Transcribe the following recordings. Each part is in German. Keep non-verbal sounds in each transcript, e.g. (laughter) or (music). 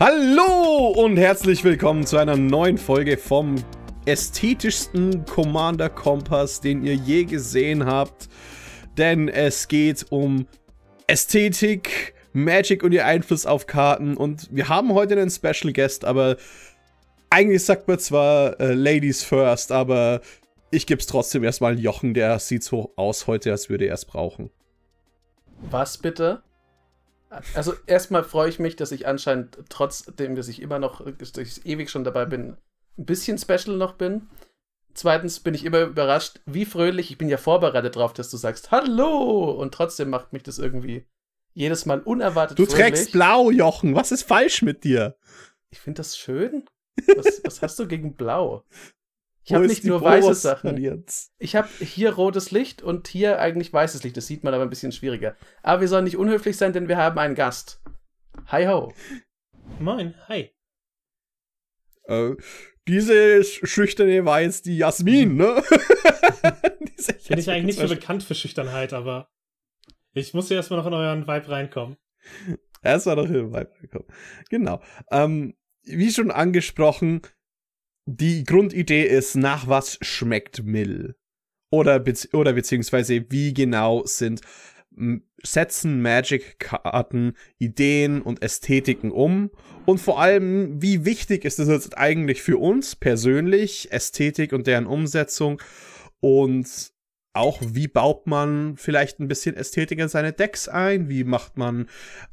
Hallo und herzlich willkommen zu einer neuen Folge vom ästhetischsten Commander Kompass, den ihr je gesehen habt. Denn es geht um Ästhetik, Magic und ihr Einfluss auf Karten. Und wir haben heute einen Special Guest, aber eigentlich sagt man zwar äh, Ladies first, aber ich gebe es trotzdem erstmal Jochen, der sieht so aus heute, als würde er es brauchen. Was bitte? Also erstmal freue ich mich, dass ich anscheinend trotzdem, dass ich immer noch, dass ich ewig schon dabei bin, ein bisschen special noch bin. Zweitens bin ich immer überrascht, wie fröhlich, ich bin ja vorbereitet darauf, dass du sagst Hallo und trotzdem macht mich das irgendwie jedes Mal unerwartet Du fröhlich. trägst blau, Jochen, was ist falsch mit dir? Ich finde das schön. (laughs) Was, was hast du gegen blau? Ich habe nicht nur weiße Sachen. (laughs) Jetzt? Ich habe hier rotes Licht und hier eigentlich weißes Licht. Das sieht man aber ein bisschen schwieriger. Aber wir sollen nicht unhöflich sein, denn wir haben einen Gast. Hi ho. Moin, hi. Äh, diese Schüchterne war jetzt die Jasmin, ne? (laughs) Bin ich eigentlich nicht so bekannt für Schüchternheit, aber ich muss ja erstmal noch in euren Vibe reinkommen. Erstmal noch in euren Vibe reinkommen. Genau. Ähm, wie schon angesprochen, die Grundidee ist, nach was schmeckt Mill? Oder, bezieh oder beziehungsweise, wie genau sind setzen Magic-Karten Ideen und Ästhetiken um? Und vor allem, wie wichtig ist es jetzt eigentlich für uns persönlich, Ästhetik und deren Umsetzung? Und auch, wie baut man vielleicht ein bisschen Ästhetik in seine Decks ein? Wie macht man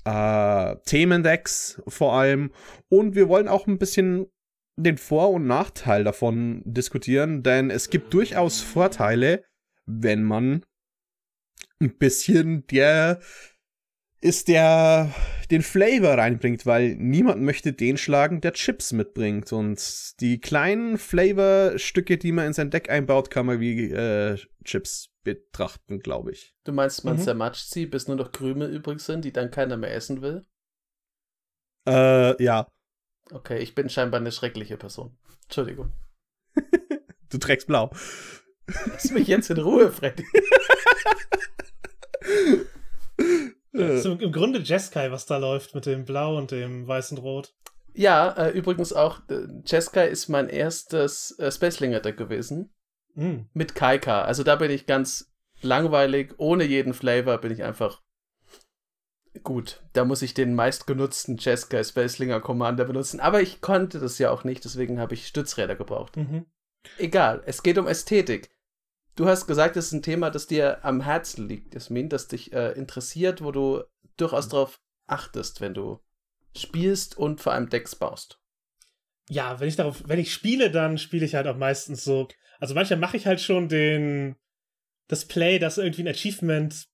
äh, Themendecks vor allem? Und wir wollen auch ein bisschen den Vor- und Nachteil davon diskutieren, denn es gibt durchaus Vorteile, wenn man ein bisschen der ist der den Flavor reinbringt, weil niemand möchte den schlagen, der Chips mitbringt und die kleinen Flavorstücke, die man in sein Deck einbaut, kann man wie äh, Chips betrachten, glaube ich. Du meinst, man mhm. zermatscht sie, bis nur noch Krümel übrig sind, die dann keiner mehr essen will? Äh, ja. Okay, ich bin scheinbar eine schreckliche Person. Entschuldigung. (laughs) du trägst blau. Lass mich jetzt in Ruhe, Freddy. Das (laughs) ist im Grunde Jeskai, was da läuft mit dem Blau und dem weißen Rot. Ja, äh, übrigens auch, äh, Jeskai ist mein erstes äh, Spacelinger-Deck gewesen. Mm. Mit Kaika. Also da bin ich ganz langweilig, ohne jeden Flavor bin ich einfach Gut, da muss ich den meistgenutzten Jessica Spacelinger Commander benutzen, aber ich konnte das ja auch nicht, deswegen habe ich Stützräder gebraucht. Mhm. Egal, es geht um Ästhetik. Du hast gesagt, es ist ein Thema, das dir am Herzen liegt, Jasmin, das dich äh, interessiert, wo du durchaus mhm. darauf achtest, wenn du spielst und vor allem Decks baust. Ja, wenn ich darauf, wenn ich spiele, dann spiele ich halt auch meistens so. Also manchmal mache ich halt schon den das Play, das irgendwie ein Achievement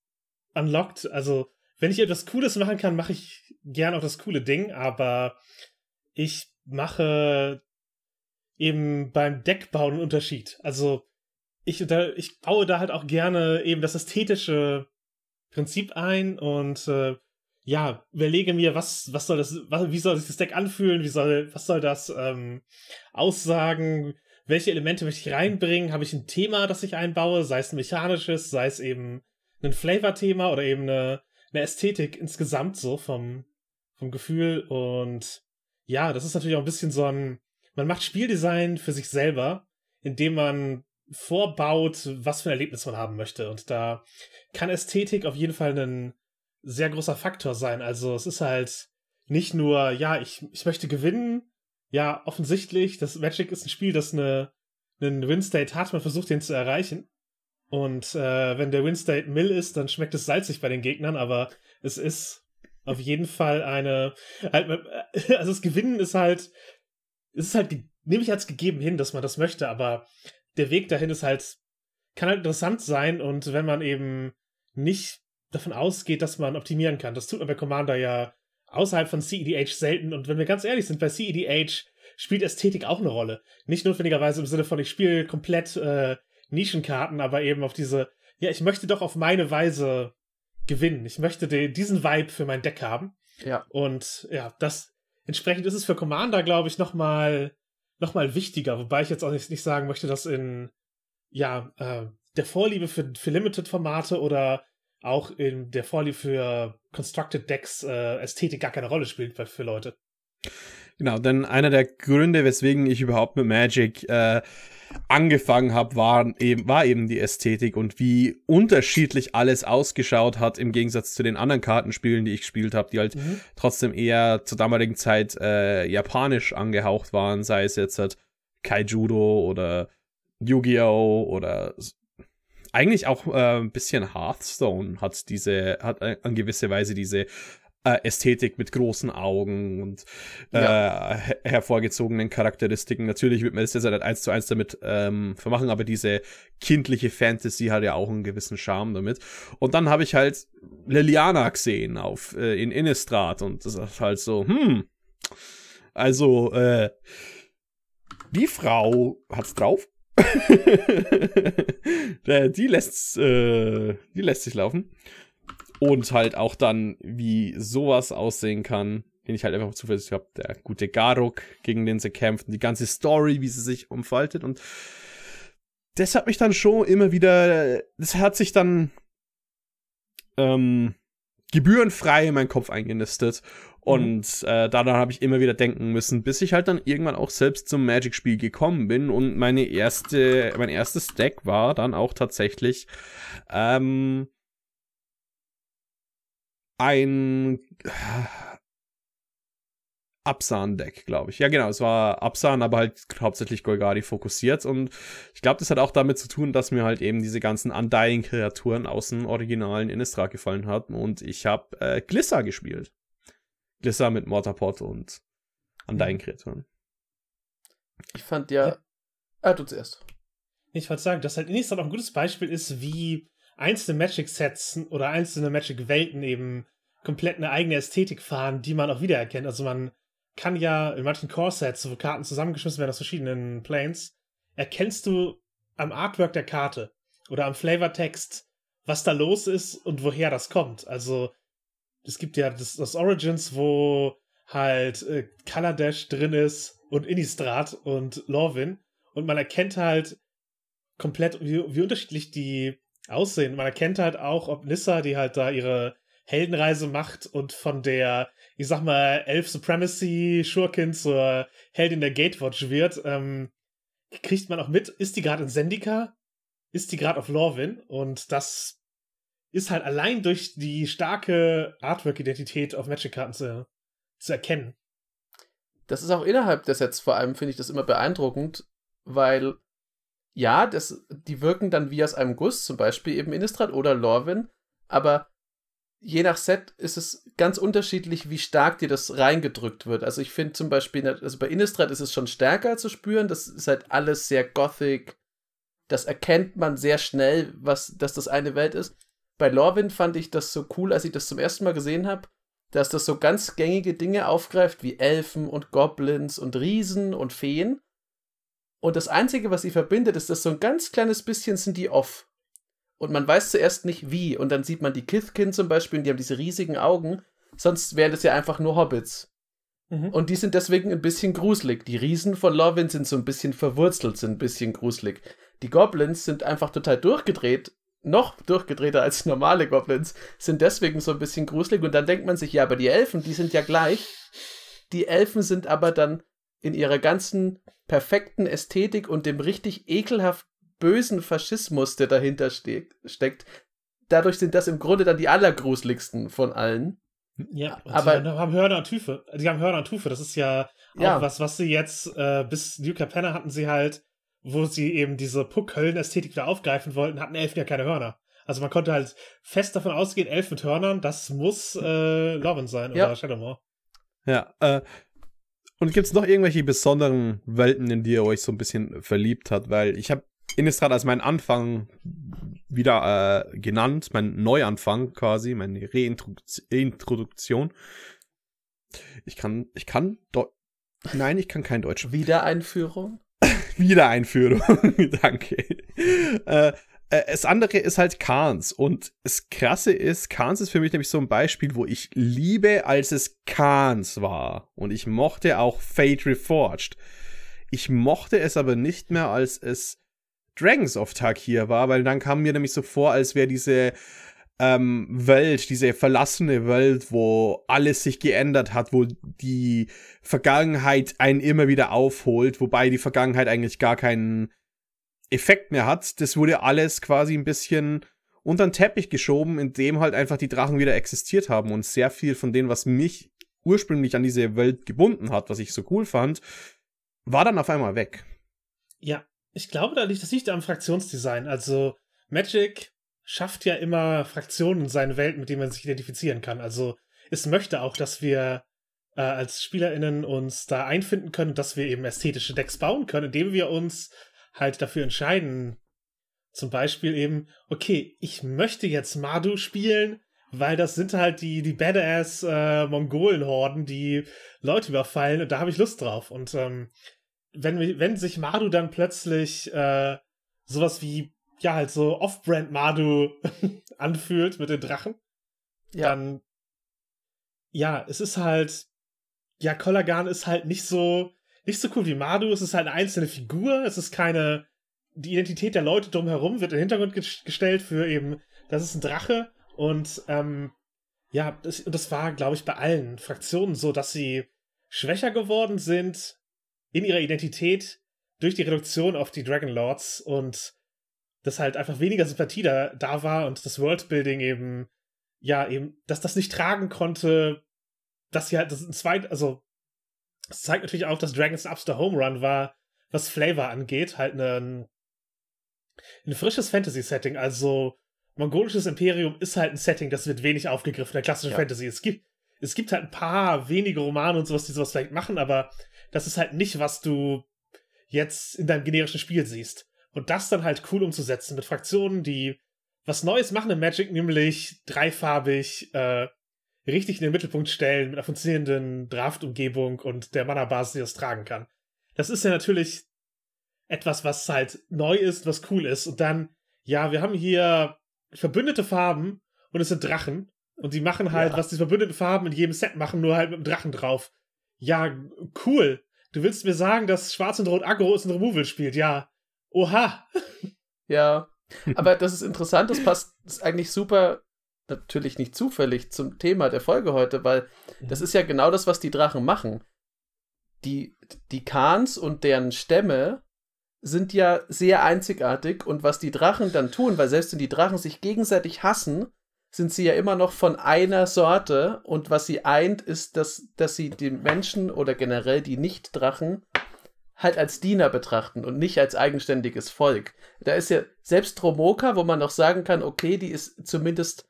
unlockt. Also wenn ich etwas Cooles machen kann, mache ich gern auch das coole Ding, aber ich mache eben beim Deckbauen einen Unterschied. Also ich, da, ich baue da halt auch gerne eben das ästhetische Prinzip ein und äh, ja, überlege mir, was, was soll das, was, wie soll sich das Deck anfühlen, wie soll, was soll das ähm, aussagen, welche Elemente möchte ich reinbringen, habe ich ein Thema, das ich einbaue, sei es ein mechanisches, sei es eben ein Flavor-Thema oder eben eine einer Ästhetik insgesamt so vom, vom Gefühl. Und ja, das ist natürlich auch ein bisschen so ein, man macht Spieldesign für sich selber, indem man vorbaut, was für ein Erlebnis man haben möchte. Und da kann Ästhetik auf jeden Fall ein sehr großer Faktor sein. Also es ist halt nicht nur, ja, ich, ich möchte gewinnen. Ja, offensichtlich, das Magic ist ein Spiel, das eine, einen Win-State hat, man versucht den zu erreichen. Und äh, wenn der Winstate Mill ist, dann schmeckt es salzig bei den Gegnern, aber es ist auf jeden Fall eine. Halt, äh, (laughs) also das Gewinnen ist halt. Es ist halt, nehme ich als gegeben hin, dass man das möchte, aber der Weg dahin ist halt. Kann halt interessant sein und wenn man eben nicht davon ausgeht, dass man optimieren kann. Das tut man bei Commander ja außerhalb von CEDH selten. Und wenn wir ganz ehrlich sind, bei CEDH spielt Ästhetik auch eine Rolle. Nicht notwendigerweise im Sinne von, ich spiele komplett äh, Nischenkarten, aber eben auf diese, ja, ich möchte doch auf meine Weise gewinnen. Ich möchte den, diesen Vibe für mein Deck haben. Ja. Und ja, das entsprechend ist es für Commander, glaube ich, nochmal noch mal wichtiger, wobei ich jetzt auch nicht, nicht sagen möchte, dass in ja, äh, der Vorliebe für, für Limited-Formate oder auch in der Vorliebe für Constructed Decks äh, Ästhetik gar keine Rolle spielt für Leute. Genau, denn einer der Gründe, weswegen ich überhaupt mit Magic äh, angefangen habe, war eben, e-, war eben die Ästhetik und wie unterschiedlich alles ausgeschaut hat im Gegensatz zu den anderen Kartenspielen, die ich gespielt habe, die halt mhm. trotzdem eher zur damaligen Zeit äh, japanisch angehaucht waren, sei es jetzt halt Kaijudo oder Yu-Gi-Oh! oder eigentlich auch äh, ein bisschen Hearthstone hat diese, hat äh, an gewisser Weise diese äh, Ästhetik mit großen Augen und äh, ja. her hervorgezogenen Charakteristiken. Natürlich wird man das jetzt halt eins zu eins damit ähm, vermachen, aber diese kindliche Fantasy hat ja auch einen gewissen Charme damit. Und dann habe ich halt Liliana gesehen auf äh, in Innistrad und das ist halt so, hm, also äh, die Frau hat's drauf. (laughs) Äh, die lässt's, äh, die lässt sich laufen. Und halt auch dann, wie sowas aussehen kann, den ich halt einfach zufällig habe. Der gute Garuk, gegen den sie kämpft und die ganze Story, wie sie sich umfaltet. Und das hat mich dann schon immer wieder, das hat sich dann ähm, gebührenfrei in meinen Kopf eingenistet. Mhm. Und äh, daran habe ich immer wieder denken müssen, bis ich halt dann irgendwann auch selbst zum Magic-Spiel gekommen bin. Und meine erste, mein erstes Deck war dann auch tatsächlich ähm, ein äh, Absan-Deck, glaube ich. Ja, genau, es war Absan, aber halt hauptsächlich Golgari fokussiert. Und ich glaube, das hat auch damit zu tun, dass mir halt eben diese ganzen Undying-Kreaturen aus dem originalen Innistrad gefallen hatten. Und ich habe äh, Glissa gespielt. Glissa mit Mortarpot und Undying-Kreaturen. Mhm. Ich fand ja. äh, du zuerst. Ich wollte sagen, dass halt Innistrad auch ein gutes Beispiel ist, wie einzelne Magic-Sets oder einzelne Magic-Welten eben komplett eine eigene Ästhetik fahren, die man auch wiedererkennt. Also man kann ja in manchen Core-Sets, wo Karten zusammengeschmissen werden aus verschiedenen Planes, erkennst du am Artwork der Karte oder am Flavortext, was da los ist und woher das kommt. Also es gibt ja das, das Origins, wo halt äh, Kaladesh drin ist und Innistrad und Lorwin und man erkennt halt komplett, wie, wie unterschiedlich die aussehen. Man erkennt halt auch, ob Nissa, die halt da ihre Heldenreise macht und von der, ich sag mal, Elf Supremacy Schurkin zur Heldin der Gatewatch wird, ähm, kriegt man auch mit, ist die gerade in Sendika? Ist die gerade auf Lorwin? Und das ist halt allein durch die starke Artwork-Identität auf Magic-Karten zu, zu erkennen. Das ist auch innerhalb der Sets vor allem, finde ich das immer beeindruckend, weil ja, das, die wirken dann wie aus einem Guss, zum Beispiel eben Innistrad oder Lorwyn, aber je nach Set ist es ganz unterschiedlich, wie stark dir das reingedrückt wird. Also ich finde zum Beispiel, also bei Innistrad ist es schon stärker zu spüren, das ist halt alles sehr gothic, das erkennt man sehr schnell, was, dass das eine Welt ist. Bei Lorwyn fand ich das so cool, als ich das zum ersten Mal gesehen habe, dass das so ganz gängige Dinge aufgreift, wie Elfen und Goblins und Riesen und Feen und das Einzige, was sie verbindet, ist, dass so ein ganz kleines bisschen sind die off. Und man weiß zuerst nicht wie. Und dann sieht man die Kithkin zum Beispiel und die haben diese riesigen Augen. Sonst wären das ja einfach nur Hobbits. Mhm. Und die sind deswegen ein bisschen gruselig. Die Riesen von Lorwyn sind so ein bisschen verwurzelt, sind ein bisschen gruselig. Die Goblins sind einfach total durchgedreht noch durchgedrehter als normale Goblins, sind deswegen so ein bisschen gruselig. Und dann denkt man sich, ja, aber die Elfen, die sind ja gleich. Die Elfen sind aber dann in ihrer ganzen perfekten Ästhetik und dem richtig ekelhaft bösen Faschismus, der dahinter ste steckt. Dadurch sind das im Grunde dann die allergruseligsten von allen. Ja, aber die haben Hörner und Tüfe. Die haben Hörner und Tüfe. Das ist ja auch ja. was, was sie jetzt äh, bis New Capenna hatten sie halt, wo sie eben diese puck Puckhöllen-Ästhetik wieder aufgreifen wollten, hatten Elfen ja keine Hörner. Also man konnte halt fest davon ausgehen, Elfen mit Hörnern, das muss hm. äh, Lauren sein ja. oder Shadowmore. Ja, äh, und gibt es noch irgendwelche besonderen Welten, in die ihr euch so ein bisschen verliebt habt? Weil ich habe Innistrad als meinen Anfang wieder äh, genannt, mein Neuanfang quasi, meine Reintroduktion. Ich kann, ich kann, Do nein, ich kann kein Deutsch. Wiedereinführung? (laughs) Wiedereinführung, (laughs) danke. Äh, das äh, andere ist halt Kahns. Und das Krasse ist, Kahns ist für mich nämlich so ein Beispiel, wo ich liebe, als es Kahns war. Und ich mochte auch Fate Reforged. Ich mochte es aber nicht mehr, als es Dragons of Tag hier war, weil dann kam mir nämlich so vor, als wäre diese ähm, Welt, diese verlassene Welt, wo alles sich geändert hat, wo die Vergangenheit einen immer wieder aufholt, wobei die Vergangenheit eigentlich gar keinen Effekt mehr hat. Das wurde alles quasi ein bisschen unter den Teppich geschoben, indem halt einfach die Drachen wieder existiert haben und sehr viel von dem, was mich ursprünglich an diese Welt gebunden hat, was ich so cool fand, war dann auf einmal weg. Ja, ich glaube, da liegt das nicht am Fraktionsdesign. Also Magic schafft ja immer Fraktionen in seinen Welten, mit denen man sich identifizieren kann. Also es möchte auch, dass wir äh, als SpielerInnen uns da einfinden können, dass wir eben ästhetische Decks bauen können, indem wir uns halt dafür entscheiden. Zum Beispiel eben, okay, ich möchte jetzt Madu spielen, weil das sind halt die, die badass äh, Mongolenhorden, die Leute überfallen und da habe ich Lust drauf. Und ähm, wenn, wenn sich Madu dann plötzlich äh, sowas wie, ja, halt so Off-Brand Madu (laughs) anfühlt mit den Drachen, ja. dann, ja, es ist halt, ja, Kollagan ist halt nicht so nicht so cool wie Madu. Es ist halt eine einzelne Figur. Es ist keine. Die Identität der Leute drumherum wird in den Hintergrund gestellt für eben, das ist ein Drache. Und ähm, ja, das, das war, glaube ich, bei allen Fraktionen so, dass sie schwächer geworden sind in ihrer Identität durch die Reduktion auf die Dragon Lords und dass halt einfach weniger Sympathie da, da war und das Worldbuilding eben, ja, eben, dass das nicht tragen konnte, dass sie halt, das ein zweit, also das zeigt natürlich auch, dass Dragons Upster Home Run war, was Flavor angeht, halt ein, ein frisches Fantasy-Setting. Also mongolisches Imperium ist halt ein Setting, das wird wenig aufgegriffen der klassische ja. Fantasy. Es gibt, es gibt halt ein paar wenige Romane und sowas, die sowas vielleicht machen, aber das ist halt nicht, was du jetzt in deinem generischen Spiel siehst. Und das dann halt cool umzusetzen mit Fraktionen, die was Neues machen in Magic, nämlich dreifarbig äh, richtig in den Mittelpunkt stellen mit einer funktionierenden Draftumgebung und der Mana-Basis, die das tragen kann. Das ist ja natürlich etwas, was halt neu ist, was cool ist. Und dann, ja, wir haben hier verbündete Farben und es sind Drachen. Und die machen halt, ja. was die verbündeten Farben in jedem Set machen, nur halt mit einem Drachen drauf. Ja, cool. Du willst mir sagen, dass Schwarz und Rot Aggro ist ein Removal spielt, ja. Oha. (laughs) Ja. Aber das ist interessant, das passt das ist eigentlich super natürlich nicht zufällig zum Thema der Folge heute, weil das ist ja genau das, was die Drachen machen. Die, die Khans und deren Stämme sind ja sehr einzigartig und was die Drachen dann tun, weil selbst wenn die Drachen sich gegenseitig hassen, sind sie ja immer noch von einer Sorte und was sie eint, ist, dass, dass sie die Menschen oder generell die Nicht-Drachen halt als Diener betrachten und nicht als eigenständiges Volk. Da ist ja selbst Tromoka, wo man noch sagen kann, okay, die ist zumindest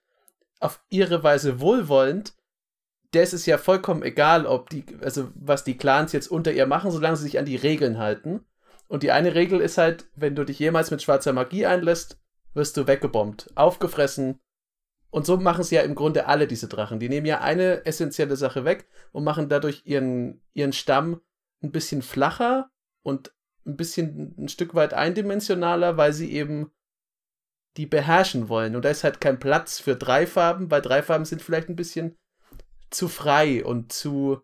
auf ihre Weise wohlwollend, der ist es ja vollkommen egal, ob die, also was die Clans jetzt unter ihr machen, solange sie sich an die Regeln halten. Und die eine Regel ist halt, wenn du dich jemals mit schwarzer Magie einlässt, wirst du weggebombt, aufgefressen. Und so machen es ja im Grunde alle diese Drachen. Die nehmen ja eine essentielle Sache weg und machen dadurch ihren, ihren Stamm ein bisschen flacher und ein bisschen ein Stück weit eindimensionaler, weil sie eben die beherrschen wollen. Und da ist halt kein Platz für drei Farben, weil drei Farben sind vielleicht ein bisschen zu frei und zu,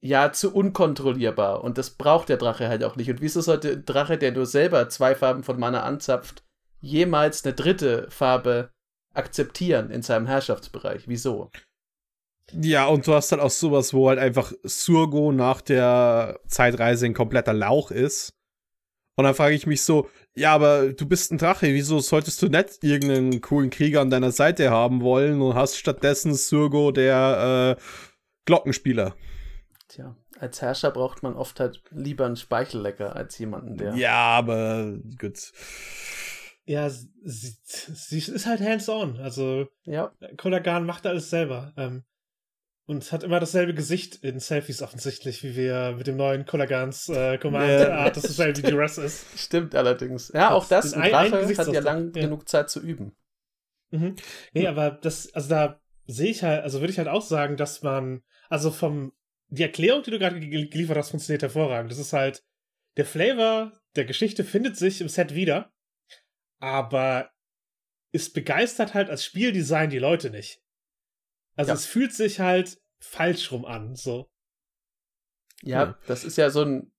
ja, zu unkontrollierbar. Und das braucht der Drache halt auch nicht. Und wieso sollte ein Drache, der nur selber zwei Farben von Mana anzapft, jemals eine dritte Farbe akzeptieren in seinem Herrschaftsbereich? Wieso? Ja, und du hast halt auch sowas, wo halt einfach Surgo nach der Zeitreise ein kompletter Lauch ist und dann frage ich mich so, ja, aber du bist ein Drache, wieso solltest du nicht irgendeinen coolen Krieger an deiner Seite haben wollen und hast stattdessen Surgo, der äh, Glockenspieler? Tja, als Herrscher braucht man oft halt lieber einen Speichellecker als jemanden, der. Ja, aber gut. Ja, sie, sie ist halt hands-on. Also, ja. Kodagan macht alles selber. Ähm, und hat immer dasselbe Gesicht in Selfies offensichtlich, wie wir mit dem neuen Kolagans äh, Command ja. Art, dass dasselbe wie Duras ist. (laughs) Stimmt allerdings. Ja, auch das, das ein, Drache ein hat ja lang ja. genug Zeit zu üben. Mhm. Nee, aber das, also da sehe ich halt, also würde ich halt auch sagen, dass man, also vom, die Erklärung, die du gerade geliefert hast, funktioniert hervorragend. Das ist halt, der Flavor der Geschichte findet sich im Set wieder, aber es begeistert halt als Spieldesign die Leute nicht. Also ja. es fühlt sich halt falsch rum an, so. Ja, hm. das ist ja so ein.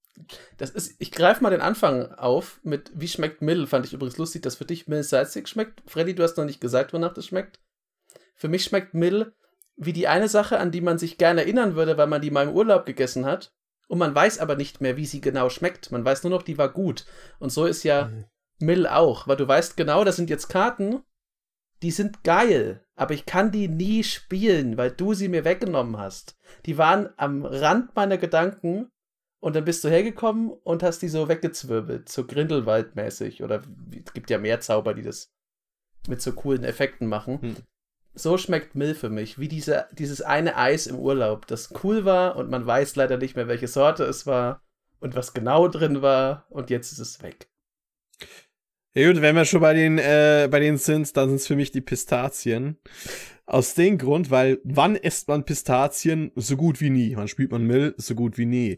Das ist, ich greife mal den Anfang auf mit Wie schmeckt Mill? Fand ich übrigens lustig, dass für dich Mill salzig schmeckt. Freddy, du hast noch nicht gesagt, wonach das schmeckt. Für mich schmeckt Mill wie die eine Sache, an die man sich gerne erinnern würde, weil man die mal im Urlaub gegessen hat. Und man weiß aber nicht mehr, wie sie genau schmeckt. Man weiß nur noch, die war gut. Und so ist ja mhm. Mill auch, weil du weißt genau, das sind jetzt Karten die sind geil, aber ich kann die nie spielen, weil du sie mir weggenommen hast. Die waren am Rand meiner Gedanken und dann bist du hergekommen und hast die so weggezwirbelt, so Grindelwald-mäßig. Oder es gibt ja mehr Zauber, die das mit so coolen Effekten machen. Hm. So schmeckt Mill für mich, wie diese, dieses eine Eis im Urlaub, das cool war und man weiß leider nicht mehr, welche Sorte es war und was genau drin war und jetzt ist es weg. Ja gut, wenn wir schon bei den, äh, bei denen sind, dann sind es für mich die Pistazien. Aus dem Grund, weil wann isst man Pistazien? So gut wie nie. Wann spielt man Müll So gut wie nie.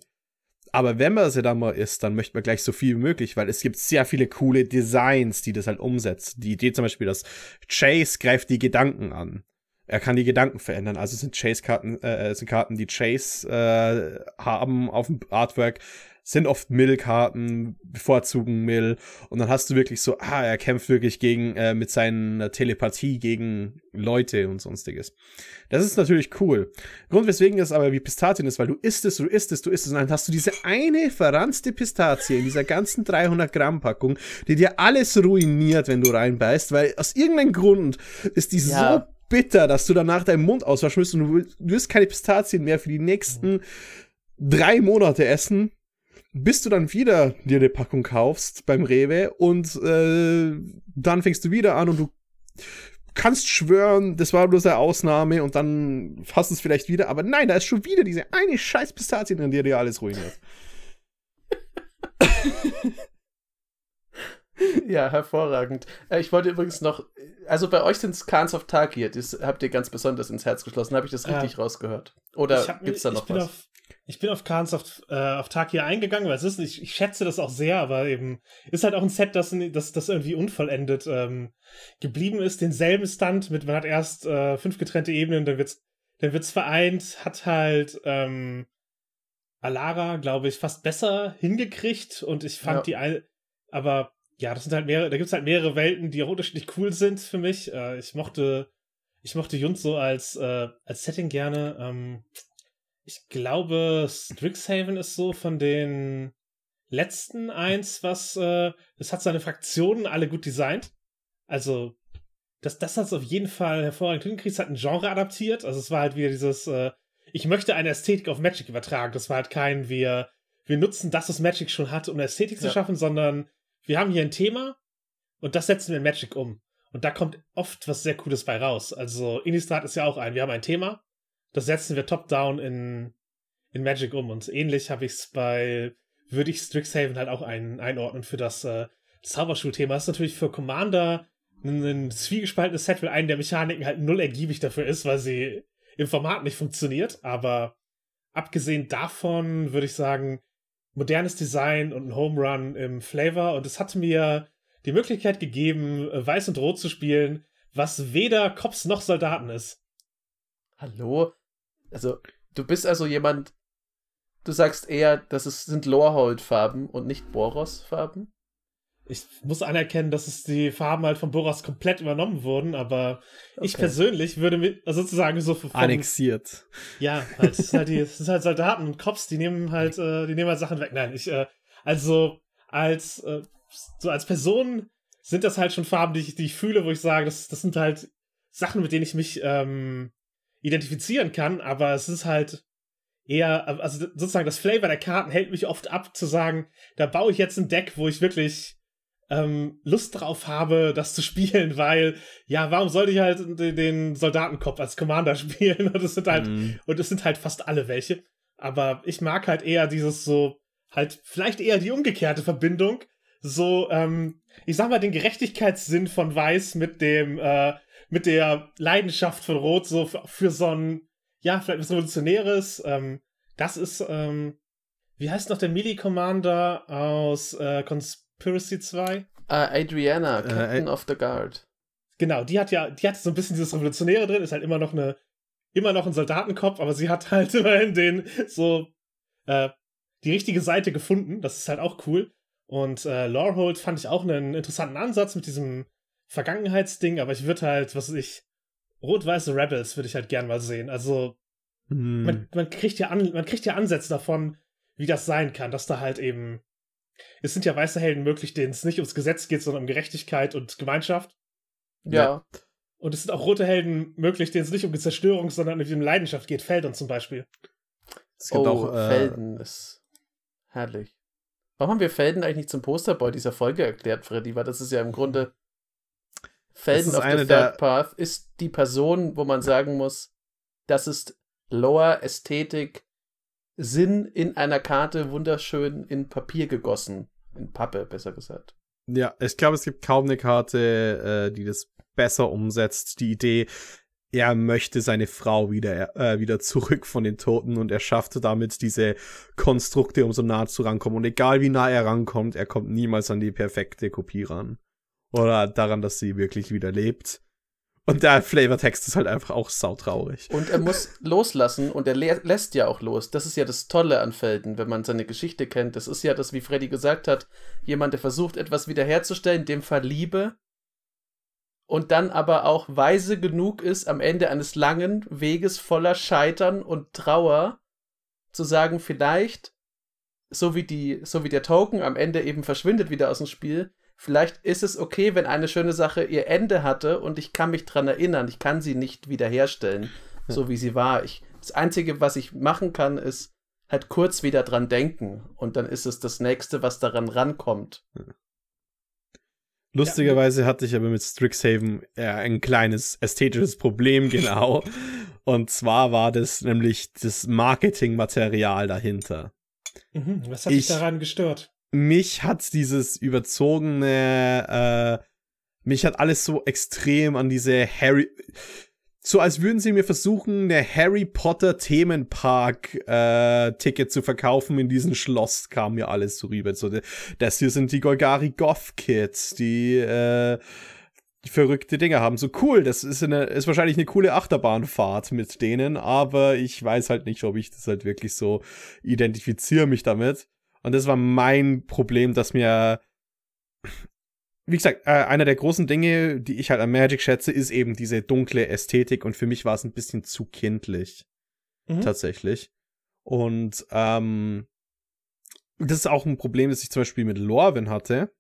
Aber wenn man sie dann mal isst, dann möchte man gleich so viel wie möglich, weil es gibt sehr viele coole Designs, die das halt umsetzen. Die Idee zum Beispiel, dass Chase greift die Gedanken an. Er kann die Gedanken verändern. Also sind Chase-Karten, äh, äh sind Karten, die Chase äh, haben auf dem Artwork, sind oft Mill-Karten, bevorzugen Mill. Und dann hast du wirklich so, ah, er kämpft wirklich gegen, äh, mit seiner Telepathie gegen Leute und sonstiges. Das ist natürlich cool. Grund, weswegen das aber wie Pistazien ist, weil du isst es, du isst es, du isst es. Und dann hast du diese eine verranzte Pistazie in dieser ganzen 300 Gramm Packung, die dir alles ruiniert, wenn du reinbeißt, weil aus irgendeinem Grund ist die ja. so bitter, dass du danach deinen Mund auswaschen musst und du, du wirst keine Pistazien mehr für die nächsten drei Monate essen, bis du dann wieder dir eine Packung kaufst beim Rewe und äh, dann fängst du wieder an und du kannst schwören, das war bloß eine Ausnahme und dann hast du es vielleicht wieder, aber nein, da ist schon wieder diese eine scheiß Pistazie drin, die dir alles ruiniert. (laughs) ja, hervorragend. Äh, ich wollte übrigens noch, also bei euch sind es Khans of Tarkir, das habt ihr ganz besonders ins Herz geschlossen, habe ich das richtig äh, rausgehört? Oder gibt es da noch ich was? auf, ich bin auf Khans auf, äh, auf Tag hier eingegangen, weil es ist, ich, ich schätze das auch sehr, aber eben ist halt auch ein Set, das, das, das irgendwie unvollendet ähm, geblieben ist. Denselben Stunt mit, man hat erst äh, fünf getrennte Ebenen, dann wird's, dann wird's vereint, hat halt ähm, Alara, glaube ich, fast besser hingekriegt und ich fand ja. die ein, aber ja, das sind halt mehrere, da gibt's halt mehrere Welten, die auch unterschiedlich cool sind für mich. Äh, ich mochte, ich mochte Jund so als, äh, als Setting gerne. Ähm, ich glaube, Strixhaven ist so von den letzten eins, was, äh, es hat seine Fraktionen alle gut designt. Also, das, das hat es auf jeden Fall hervorragend hingekriegt. Es hat ein Genre adaptiert. Also, es war halt wieder dieses, äh, ich möchte eine Ästhetik auf Magic übertragen. Das war halt kein, wir, wir nutzen das, was Magic schon hat, um eine Ästhetik ja. zu schaffen, sondern wir haben hier ein Thema und das setzen wir in Magic um. Und da kommt oft was sehr Cooles bei raus. Also, Innistrad ist ja auch ein, wir haben ein Thema das setzen wir top-down in, in Magic um. Und ähnlich habe ich es bei, würde ich Strixhaven halt auch ein, einordnen für das äh, Zauberschulthema. Das ist natürlich für Commander ein, ein zwiegespaltenes Set, weil eine der Mechaniken halt null ergiebig dafür ist, weil sie im Format nicht funktioniert. Aber abgesehen davon würde ich sagen, modernes Design und ein Home Run im Flavor. Und es hat mir die Möglichkeit gegeben, Weiß und Rot zu spielen, was weder Cops noch Soldaten ist. Hallo, also, du bist also jemand, du sagst eher, das ist, sind Lorhold-Farben und nicht Boros-Farben? Ich muss anerkennen, dass es die Farben halt von Boros komplett übernommen wurden, aber okay. ich persönlich würde mit, also sozusagen so von, Annexiert. Ja, halt, es sind halt, die, es sind halt Soldaten und Cops, die nehmen halt, äh, die nehmen halt Sachen weg. Nein, ich, äh, also als, äh, so als Person sind das halt schon Farben, die ich, die ich fühle, wo ich sage, das, das sind halt Sachen, mit denen ich mich ähm, identifizieren kann, aber es ist halt eher, also sozusagen das Flavor der Karten hält mich oft ab zu sagen, da baue ich jetzt ein Deck, wo ich wirklich ähm, Lust drauf habe, das zu (laughs) spielen, weil, ja, warum sollte ich halt den, Soldatenkopf als Commander (laughs) spielen? Und es sind halt, mhm. und es sind halt fast alle welche. Aber ich mag halt eher dieses so, halt vielleicht eher die umgekehrte Verbindung. So, ähm, ich sag mal, den Gerechtigkeitssinn von Weiß mit dem, äh, mit der Leidenschaft von Roth so für, für so ein, ja, vielleicht was Revolutionäres. Ähm, das ist, ähm, wie heißt noch der Melee Commander aus äh, Conspiracy 2? Uh, ah, Adriana, äh, Captain uh, of the Guard. Genau, die hat ja, die hat so ein bisschen dieses Revolutionäre drin, ist halt immer noch eine, immer noch ein Soldatenkopf, aber sie hat (laughs) halt immerhin den, so, äh, die richtige Seite gefunden. Das ist halt auch cool. Und äh, Lorehold fand ich auch einen interessanten Ansatz mit diesem Vergangenheitsding, aber ich würde halt, was weiß ich, rot-weiße Rebels würde ich halt gern mal sehen. Also hm. man, man, kriegt ja an, man kriegt ja Ansätze davon, wie das sein kann, dass da halt eben es sind ja weiße Helden möglich, denen es nicht ums Gesetz geht, sondern um Gerechtigkeit und Gemeinschaft. Ja. Und es sind auch rote Helden möglich, denen es nicht um die Zerstörung, sondern um Leidenschaft geht. Feldern zum Beispiel. Es gibt oh, auch äh, Felden ist herrlich. Warum haben wir Felden eigentlich nicht zum Posterboy dieser Folge erklärt, Freddy? Weil das ist ja im Grunde Felden of the Third der... Path ist die Person, wo man sagen muss, das ist Lower Ästhetik, Sinn in einer Karte wunderschön in Papier gegossen. In Pappe, besser gesagt. Ja, ich glaube, es gibt kaum eine Karte, äh, die das besser umsetzt. Die Idee, er möchte seine Frau wieder, äh, wieder zurück von den Toten und er schafft damit diese Konstrukte, um so nah zu rankommen. Und egal wie nah er rankommt, er kommt niemals an die perfekte Kopie ran. Oder daran, dass sie wirklich wieder lebt. Und der Flavortext ist halt einfach auch sautraurig. Und er muss loslassen und er lä lässt ja auch los. Das ist ja das Tolle an Felden, wenn man seine Geschichte kennt. Das ist ja das, wie Freddy gesagt hat, jemand, der versucht, etwas wiederherzustellen, dem Verliebe Und dann aber auch weise genug ist, am Ende eines langen Weges voller Scheitern und Trauer zu sagen, vielleicht, so wie, die, so wie der Token am Ende eben verschwindet wieder aus dem Spiel, vielleicht ist es okay, wenn eine schöne Sache ihr Ende hatte und ich kann mich dran erinnern. Ich kann sie nicht wiederherstellen, so wie sie war. Ich, das Einzige, was ich machen kann, ist halt kurz wieder dran denken und dann ist es das Nächste, was daran rankommt. Lustigerweise hatte ich aber mit Strixhaven äh, ein kleines ästhetisches Problem, (laughs) genau. und zwar war das nämlich das Marketingmaterial dahinter. Mhm, was hat ich, dich daran gestört? mich hat dieses überzogene, äh, mich hat alles so extrem an diese Harry, so als würden sie mir versuchen, eine Harry Potter Themenpark äh, Ticket zu verkaufen. In diesem Schloss kam mir alles so rüber. So, das hier sind die Golgari Goth Kids, die äh, verrückte Dinge haben. So cool, das ist, eine, ist wahrscheinlich eine coole Achterbahnfahrt mit denen, aber ich weiß halt nicht, ob ich das halt wirklich so identifiziere mich damit. Und das war mein Problem, dass mir, wie gesagt, äh, einer der großen Dinge, die ich halt an Magic schätze, ist eben diese dunkle Ästhetik. Und für mich war es ein bisschen zu kindlich. Mhm. Tatsächlich. Und ähm, das ist auch ein Problem, das ich zum Beispiel mit Lorwyn hatte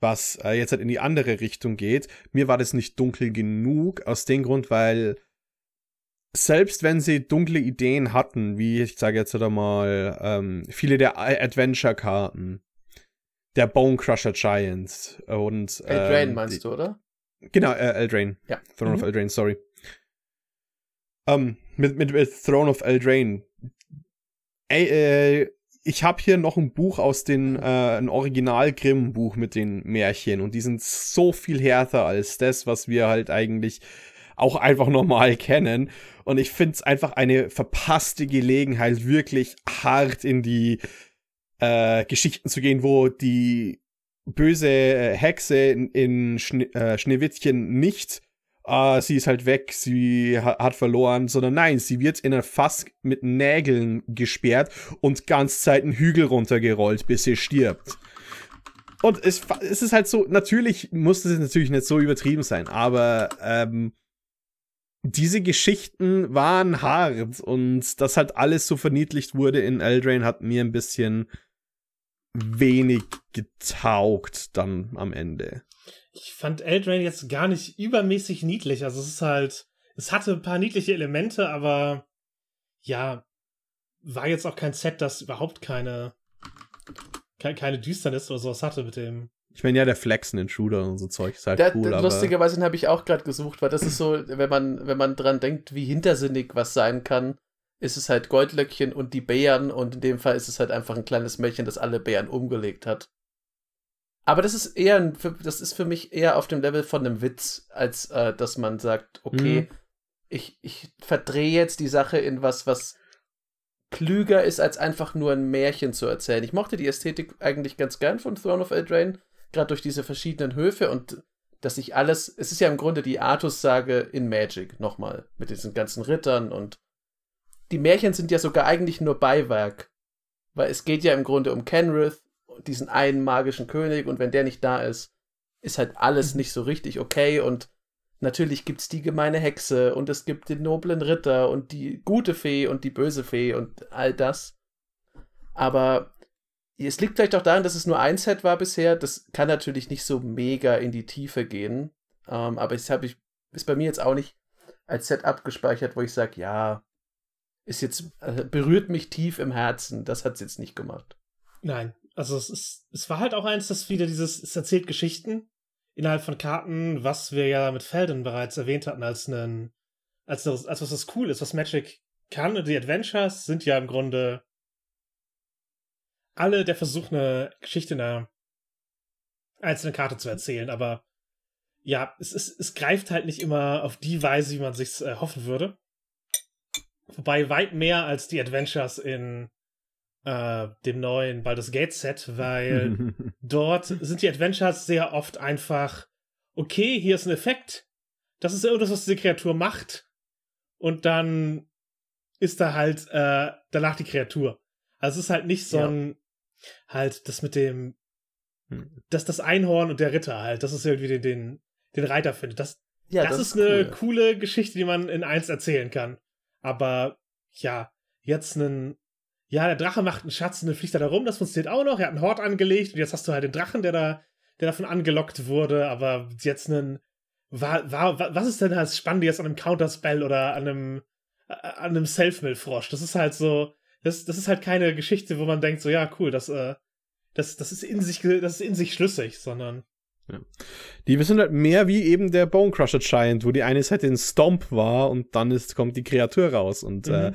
was äh, jetzt halt in die andere Richtung geht. Mir war das nicht dunkel genug, aus dem Grund, weil selbst wenn sie dunkle Ideen hatten, wie ich sage jetzt oder mal, ähm, viele der Adventure-Karten, der Bone Crusher Giants und. Äh, Eldrain ähm, meinst die, du, oder? Genau, äh, Eldrain. Ja. Throne mhm. of Eldrain, sorry. Ähm, mit, mit, mit Throne of Eldrain. Ey, äh, ich habe hier noch ein Buch aus den, äh, ein Original-Grimm-Buch mit den Märchen und die sind so viel härter als das, was wir halt eigentlich auch einfach normal kennen. Und ich finde es einfach eine verpasste Gelegenheit, wirklich hart in die äh, Geschichten zu gehen, wo die böse äh, Hexe in, in Schne äh, Schneewittchen nicht ah, sie ist halt weg, sie hat verloren, sondern nein, sie wird in ein Fass mit Nägeln gesperrt und ganz Zeit einen Hügel runtergerollt, bis sie stirbt. Und es, es ist halt so, natürlich muss das natürlich nicht so übertrieben sein, aber ähm, diese Geschichten waren hart und dass halt alles so verniedlicht wurde in Eldrain hat mir ein bisschen wenig getaugt dann am Ende. Ich fand Eldrain jetzt gar nicht übermäßig niedlich. Also es ist halt, es hatte ein paar niedliche Elemente, aber ja, war jetzt auch kein Set, das überhaupt keine, keine Düsternis oder sowas hatte mit dem ich meine, ja, der Flexen in Intruder und so Zeug ist halt der, cool. Der, aber lustigerweise habe ich auch gerade gesucht, weil das ist so, wenn man, wenn man dran denkt, wie hintersinnig was sein kann, ist es halt Goldlöckchen und die Bären und in dem Fall ist es halt einfach ein kleines Mädchen, das alle Bären umgelegt hat. Aber das ist eher ein, das ist für mich eher auf dem Level von einem Witz, als äh, dass man sagt, okay, mhm. ich, ich verdrehe jetzt die Sache in was, was klüger ist, als einfach nur ein Märchen zu erzählen. Ich mochte die Ästhetik eigentlich ganz gern von Throne of Eldraine gerade durch diese verschiedenen Höfe und dass sich alles, es ist ja im Grunde die Artus-Sage in Magic nochmal, mit diesen ganzen Rittern und die Märchen sind ja sogar eigentlich nur Beiwerk, weil es geht ja im Grunde um Kenrith, diesen einen magischen König und wenn der nicht da ist, ist halt alles mhm. nicht so richtig okay und natürlich gibt es die gemeine Hexe und es gibt den noblen Ritter und die gute Fee und die böse Fee und all das. Aber es liegt vielleicht auch daran, dass es nur ein Set war bisher. Das kann natürlich nicht so mega in die Tiefe gehen. Ähm, aber es ich, ist bei mir jetzt auch nicht als Set abgespeichert, wo ich sage, ja, ist jetzt, äh, berührt mich tief im Herzen. Das hat es jetzt nicht gemacht. Nein, also es ist, es war halt auch eins, das wieder dieses, es erzählt Geschichten innerhalb von Karten, was wir ja mit Felden bereits erwähnt hatten, als einen, als, als was das cool ist, was Magic kann. Und die Adventures sind ja im Grunde alle der Versuch, eine Geschichte in einer einzelnen Karte zu erzählen, aber ja, es, es, es greift halt nicht immer auf die Weise, wie man sich's äh, hoffen würde. Wobei weit mehr als die Adventures in äh, dem neuen Baldur's Gate Set, weil (laughs) dort sind die Adventures sehr oft einfach, okay, hier ist ein Effekt, das ist irgendwas, was diese Kreatur macht, und dann ist da halt äh, danach die Kreatur. Also es ist halt nicht so ein, ja halt das mit dem, hm. das, das Einhorn und der Ritter halt, dass es irgendwie halt den, den, den Reiter findet. Das, ja, das, das ist, ist cool. eine coole Geschichte, die man in eins erzählen kann. Aber ja, jetzt einen, ja, der Drache macht einen Schatz und dann fliegt er da rum, das funktioniert auch noch. Er hat einen Hort angelegt und jetzt hast du halt den Drachen, der da, der davon angelockt wurde, aber jetzt einen, war, war, was ist denn das Spannende jetzt an einem Counterspell oder an einem, äh, an einem Selfmill-Frosch? Das ist halt so, das, das ist halt keine Geschichte, wo man denkt, so ja, cool, das, äh, das, das ist in sich, das ist in sich schlüssig, sondern. Ja. Die wissen halt mehr wie eben der Bone Crusher Giant, wo die eine Seite ein Stomp war und dann ist, kommt die Kreatur raus. Und äh, mhm. äh,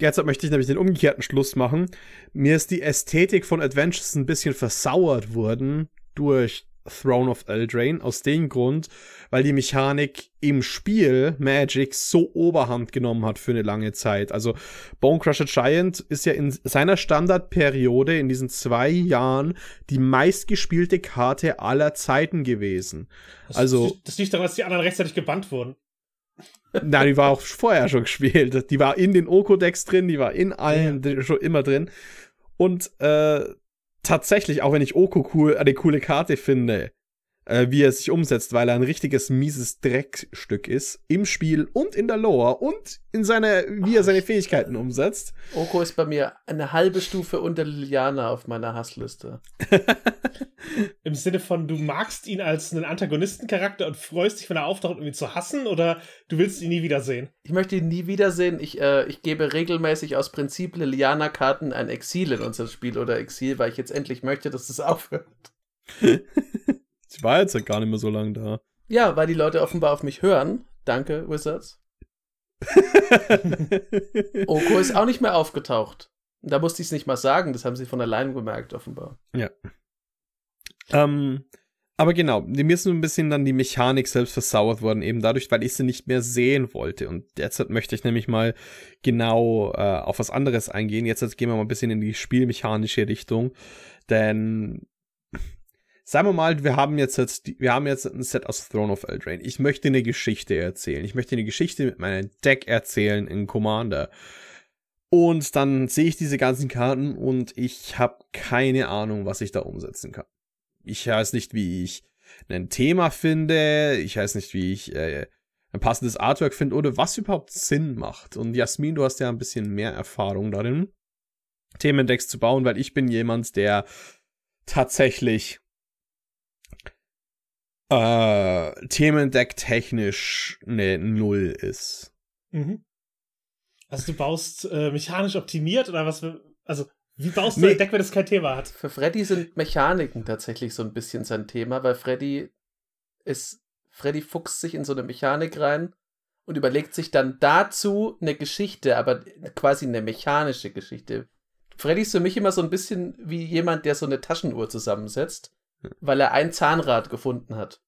Jetzt möchte ich nämlich den umgekehrten Schluss machen. Mir ist die Ästhetik von Adventures ein bisschen versauert worden durch Throne of Eldraine. Aus dem Grund, weil die Mechanik im Spiel Magic so Oberhand genommen hat für eine lange Zeit. Also Bonecrusher Giant ist ja in seiner Standardperiode in diesen zwei Jahren die meistgespielte Karte aller Zeiten gewesen. Das, also das liegt daran, dass die anderen rechtzeitig gebannt wurden. Nein, die war auch vorher schon gespielt. Die war in den Oko-Decks drin, die war in allen ja. schon immer drin. Und äh, tatsächlich, auch wenn ich Oku cool, eine äh, coole Karte finde, äh, wie er sich umsetzt, weil er ein richtiges mieses Dreckstück ist im Spiel und in der Lore und in seiner, wie er seine Fähigkeiten umsetzt. Oko ist bei mir eine halbe Stufe unter Liliana auf meiner Hassliste. (laughs) Im Sinne von, du magst ihn als einen Antagonistencharakter und freust dich, wenn er auftaucht, um ihn zu hassen oder du willst ihn nie wiedersehen? Ich möchte ihn nie wiedersehen. Ich, äh, ich gebe regelmäßig aus Prinzip Liliana-Karten ein Exil in unser Spiel oder Exil, weil ich jetzt endlich möchte, dass das aufhört. (laughs) Ich war jetzt gar nicht mehr so lange da. Ja, weil die Leute offenbar auf mich hören. Danke, Wizards. (laughs) Oko ist auch nicht mehr aufgetaucht. Da musste ich es nicht mal sagen, das haben sie von allein gemerkt, offenbar. Ja. Ähm, aber genau, mir ist so ein bisschen dann die Mechanik selbst versauert worden, eben dadurch, weil ich sie nicht mehr sehen wollte. Und jetzt möchte ich nämlich mal genau äh, auf was anderes eingehen. Jetzt, jetzt gehen wir mal ein bisschen in die spielmechanische Richtung. Denn sagen wir mal, wir haben jetzt, jetzt wir haben jetzt ein Set aus Throne of Eldraine. Ich möchte eine Geschichte erzählen. Ich möchte eine Geschichte mit meinem Deck erzählen in Commander. Und dann sehe ich diese ganzen Karten und ich habe keine Ahnung, was ich da umsetzen kann. Ich weiß nicht, wie ich ein Thema finde. Ich weiß nicht, wie ich äh, ein passendes Artwork finde oder was überhaupt Sinn macht. Und Jasmin, du hast ja ein bisschen mehr Erfahrung darin, Themendecks zu bauen, weil ich bin jemand, der tatsächlich äh, Themendeck technisch eine Null ist. Mhm. Also du baust äh, mechanisch optimiert oder was? Also wie baust du nee. ein Deck, wenn es kein Thema hat? Für Freddy sind Mechaniken tatsächlich so ein bisschen sein Thema, weil Freddy ist, Freddy fuchst sich in so eine Mechanik rein und überlegt sich dann dazu eine Geschichte, aber quasi eine mechanische Geschichte. Freddy ist für mich immer so ein bisschen wie jemand, der so eine Taschenuhr zusammensetzt, weil er ein Zahnrad gefunden hat.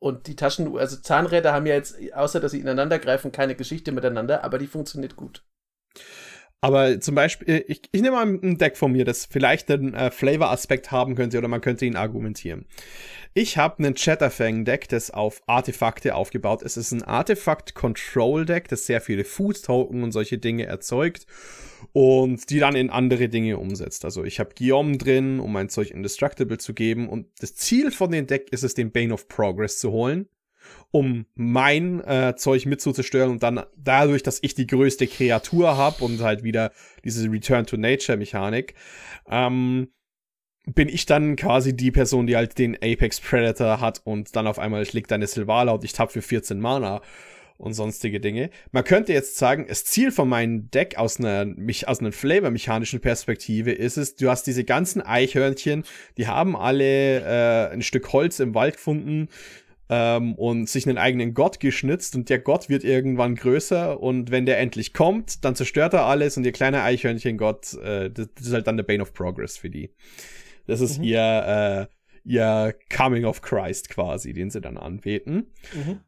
Und die Taschen, also Zahnräder haben ja jetzt, außer dass sie ineinander greifen, keine Geschichte miteinander, aber die funktioniert gut. Aber zum Beispiel, äh, ich, ich nehme mal ein Deck von mir, das vielleicht einen äh, Flavor-Aspekt haben könnte oder man könnte ihn argumentieren. Ich habe einen Chatterfang-Deck, das auf Artefakte aufgebaut ist. Es ist ein Artefakt-Control-Deck, das sehr viele Food-Token und solche Dinge erzeugt und die dann in andere Dinge umsetzt. Also ich habe Guillaume drin, um mein Zeug Indestructible zu geben und das Ziel von dem Deck ist es, den Bane of Progress zu holen um mein äh, Zeug mitzuzerstören und dann dadurch, dass ich die größte Kreatur habe und halt wieder diese Return to Nature Mechanik, ähm, bin ich dann quasi die Person, die halt den Apex Predator hat und dann auf einmal schlägt deine Silvala und ich tapfe für 14 Mana und sonstige Dinge. Man könnte jetzt sagen, das Ziel von meinem Deck aus einer, mich, aus einer Flavor mechanischen Perspektive ist es, du hast diese ganzen Eichhörnchen, die haben alle äh, ein Stück Holz im Wald gefunden, ähm, und sich einen eigenen Gott geschnitzt und der Gott wird irgendwann größer und wenn der endlich kommt, dann zerstört er alles und ihr kleiner Eichhörnchen-Gott, äh, das, das, ist halt dann der Bane of Progress für die. Das ist mhm. ihr, äh, ihr Coming of Christ quasi, den sie dann anbeten. Mhm.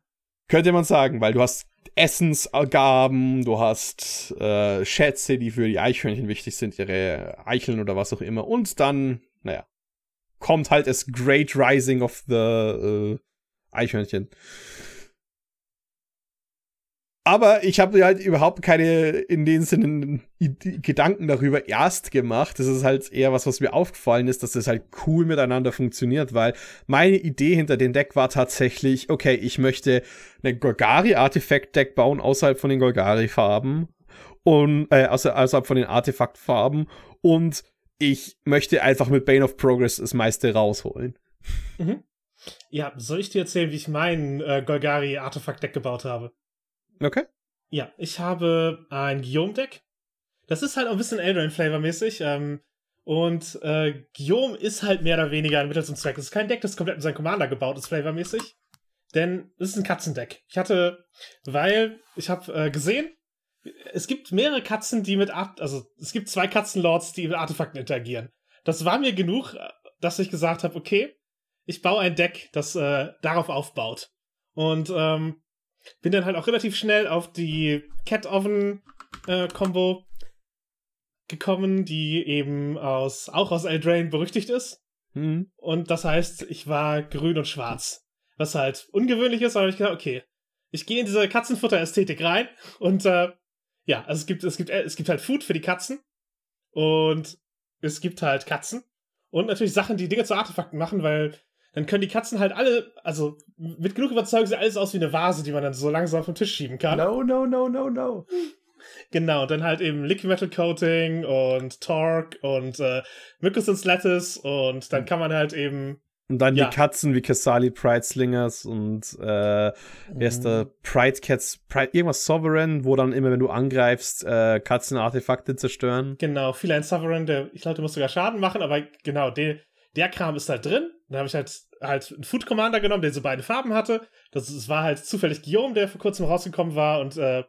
Könnte man sagen, weil du hast Essensergaben, du hast äh, Schätze, die für die Eichhörnchen wichtig sind, ihre Eicheln oder was auch immer. Und dann, naja, kommt halt das Great Rising of the äh, Eichhörnchen. Aber ich habe halt überhaupt keine in dem Sinne Gedanken darüber erst gemacht. Das ist halt eher was, was mir aufgefallen ist, dass das halt cool miteinander funktioniert, weil meine Idee hinter dem Deck war tatsächlich, okay, ich möchte ein Golgari-Artefakt-Deck bauen außerhalb von den Golgari-Farben und äh, außerhalb von den Artefakt-Farben und ich möchte einfach mit Bane of Progress das meiste rausholen. Mhm. Ja, soll ich dir erzählen, wie ich mein äh, Golgari-Artefakt-Deck gebaut habe? Okay. Ja, ich habe ein Guillaume-Deck. Das ist halt auch ein bisschen Eldrain-Flavor-mäßig. Ähm, und äh, Guillaume ist halt mehr oder weniger ein Mittel zum Zweck. Es ist kein Deck, das komplett mit seinem Commander gebaut ist, flavormäßig. Denn es ist ein Katzendeck. Ich hatte, weil ich habe äh, gesehen, es gibt mehrere Katzen, die mit Art, also es gibt zwei Katzenlords, die mit Artefakten interagieren. Das war mir genug, äh, dass ich gesagt habe, okay, ich baue ein Deck, das äh, darauf aufbaut. Und ähm, bin dann halt auch relativ schnell auf die Cat Oven äh, Combo gekommen, die eben aus auch aus Eldraine berüchtigt ist. Mhm. Und das heißt, ich war grün und schwarz. Was halt ungewöhnlich ist, aber ich gedacht, okay, ich gehe in diese Katzenfutter-Ästhetik rein und äh, ja, also es gibt, es gibt, es gibt halt Food für die Katzen und es gibt halt Katzen und natürlich Sachen, die Dinge zu Artefakten machen, weil dann können die Katzen halt alle, also mit genug Überzeugung sieht alles aus wie eine Vase, die man dann so langsam vom Tisch schieben kann. No, no, no, no, no. Genau, und dann halt eben Liquid Metal Coating und Torque und äh, Mickelson Lattice und dann kann man halt eben. Und dann ja. die Katzen wie Casali Pride Slingers und äh, wer ist der mhm. Pride Cats, Pride, irgendwas Sovereign, wo dann immer, wenn du angreifst, äh, Katzen zerstören. Genau, Feline Sovereign, der, ich glaube, du musst sogar Schaden machen, aber genau, der, der Kram ist halt drin. Dann habe ich halt, halt einen Food Commander genommen, der so beide Farben hatte. Das, das war halt zufällig Guillaume, der vor kurzem rausgekommen war und äh,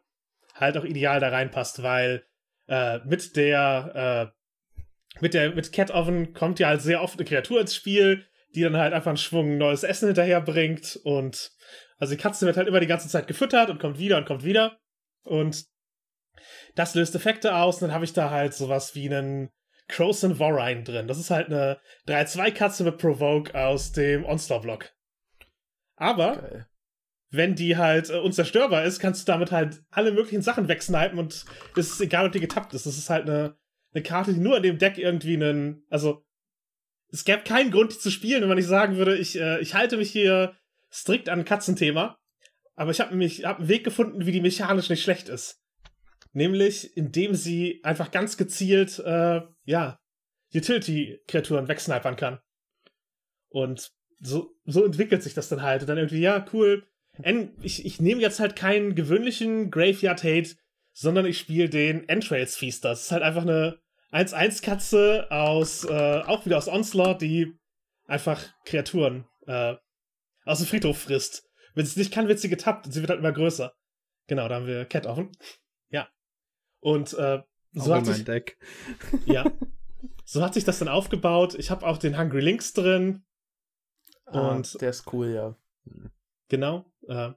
halt auch ideal da reinpasst, weil äh, mit der äh, mit der mit Cat Oven kommt ja halt sehr oft eine Kreatur ins Spiel, die dann halt einfach einen Schwung neues Essen hinterherbringt und also die Katze wird halt immer die ganze Zeit gefüttert und kommt wieder und kommt wieder und das löst Effekte aus und dann habe ich da halt sowas wie einen Crows and Vorine drin. Das ist halt eine 3-2-Katze mit Provoke aus dem Onstar-Block. Aber Geil. wenn die halt äh, unzerstörbar ist, kannst du damit halt alle möglichen Sachen wegsnipen und es ist egal, ob die getappt ist. Das ist halt eine, eine Karte, die nur in dem Deck irgendwie einen. Also, es gäbe keinen Grund, die zu spielen, wenn man nicht sagen würde, ich, äh, ich halte mich hier strikt an Katzenthema. Aber ich habe hab einen Weg gefunden, wie die mechanisch nicht schlecht ist nämlich indem sie einfach ganz gezielt, äh, ja, Utility-Kreaturen wegsnipern kann. Und so, so entwickelt sich das dann halt. Und dann irgendwie, ja, cool. Ich, ich nehme jetzt halt keinen gewöhnlichen Graveyard-Hate, sondern ich spiele den Entrails Feaster. Das ist halt einfach eine 1-1-Katze aus, äh, auch wieder aus Onslaught, die einfach Kreaturen äh, aus dem Friedhof frisst. Wenn sie es nicht kann, wird sie getappt und sie wird halt immer größer. Genau, da haben wir Cat offen. Und äh, so hat sich, Deck. Ja. (laughs) So hat sich das dann aufgebaut. Ich habe auch den Hungry Links drin. Ah, und der ist cool, ja. Genau. Äh,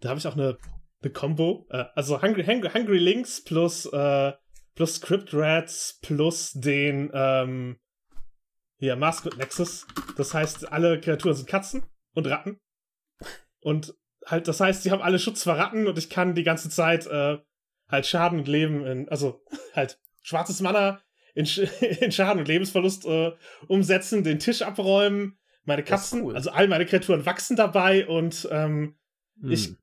da habe ich auch eine, eine Combo. Äh, also Hungry, Hungry, Hungry Links plus, äh, plus Script Rats plus den ähm, hier Mask mit Nexus. Das heißt, alle Kreaturen sind Katzen und Ratten. Und halt, das heißt, sie haben alle Schutz vor Ratten und ich kann die ganze Zeit äh, halt Schaden und Leben, in, also (laughs) halt schwarzes Mana in, Sch (laughs) in Schaden und Lebensverlust äh, umsetzen, den Tisch abräumen, meine Katzen, cool. also all meine Kreaturen wachsen dabei und ähm, hm. ich,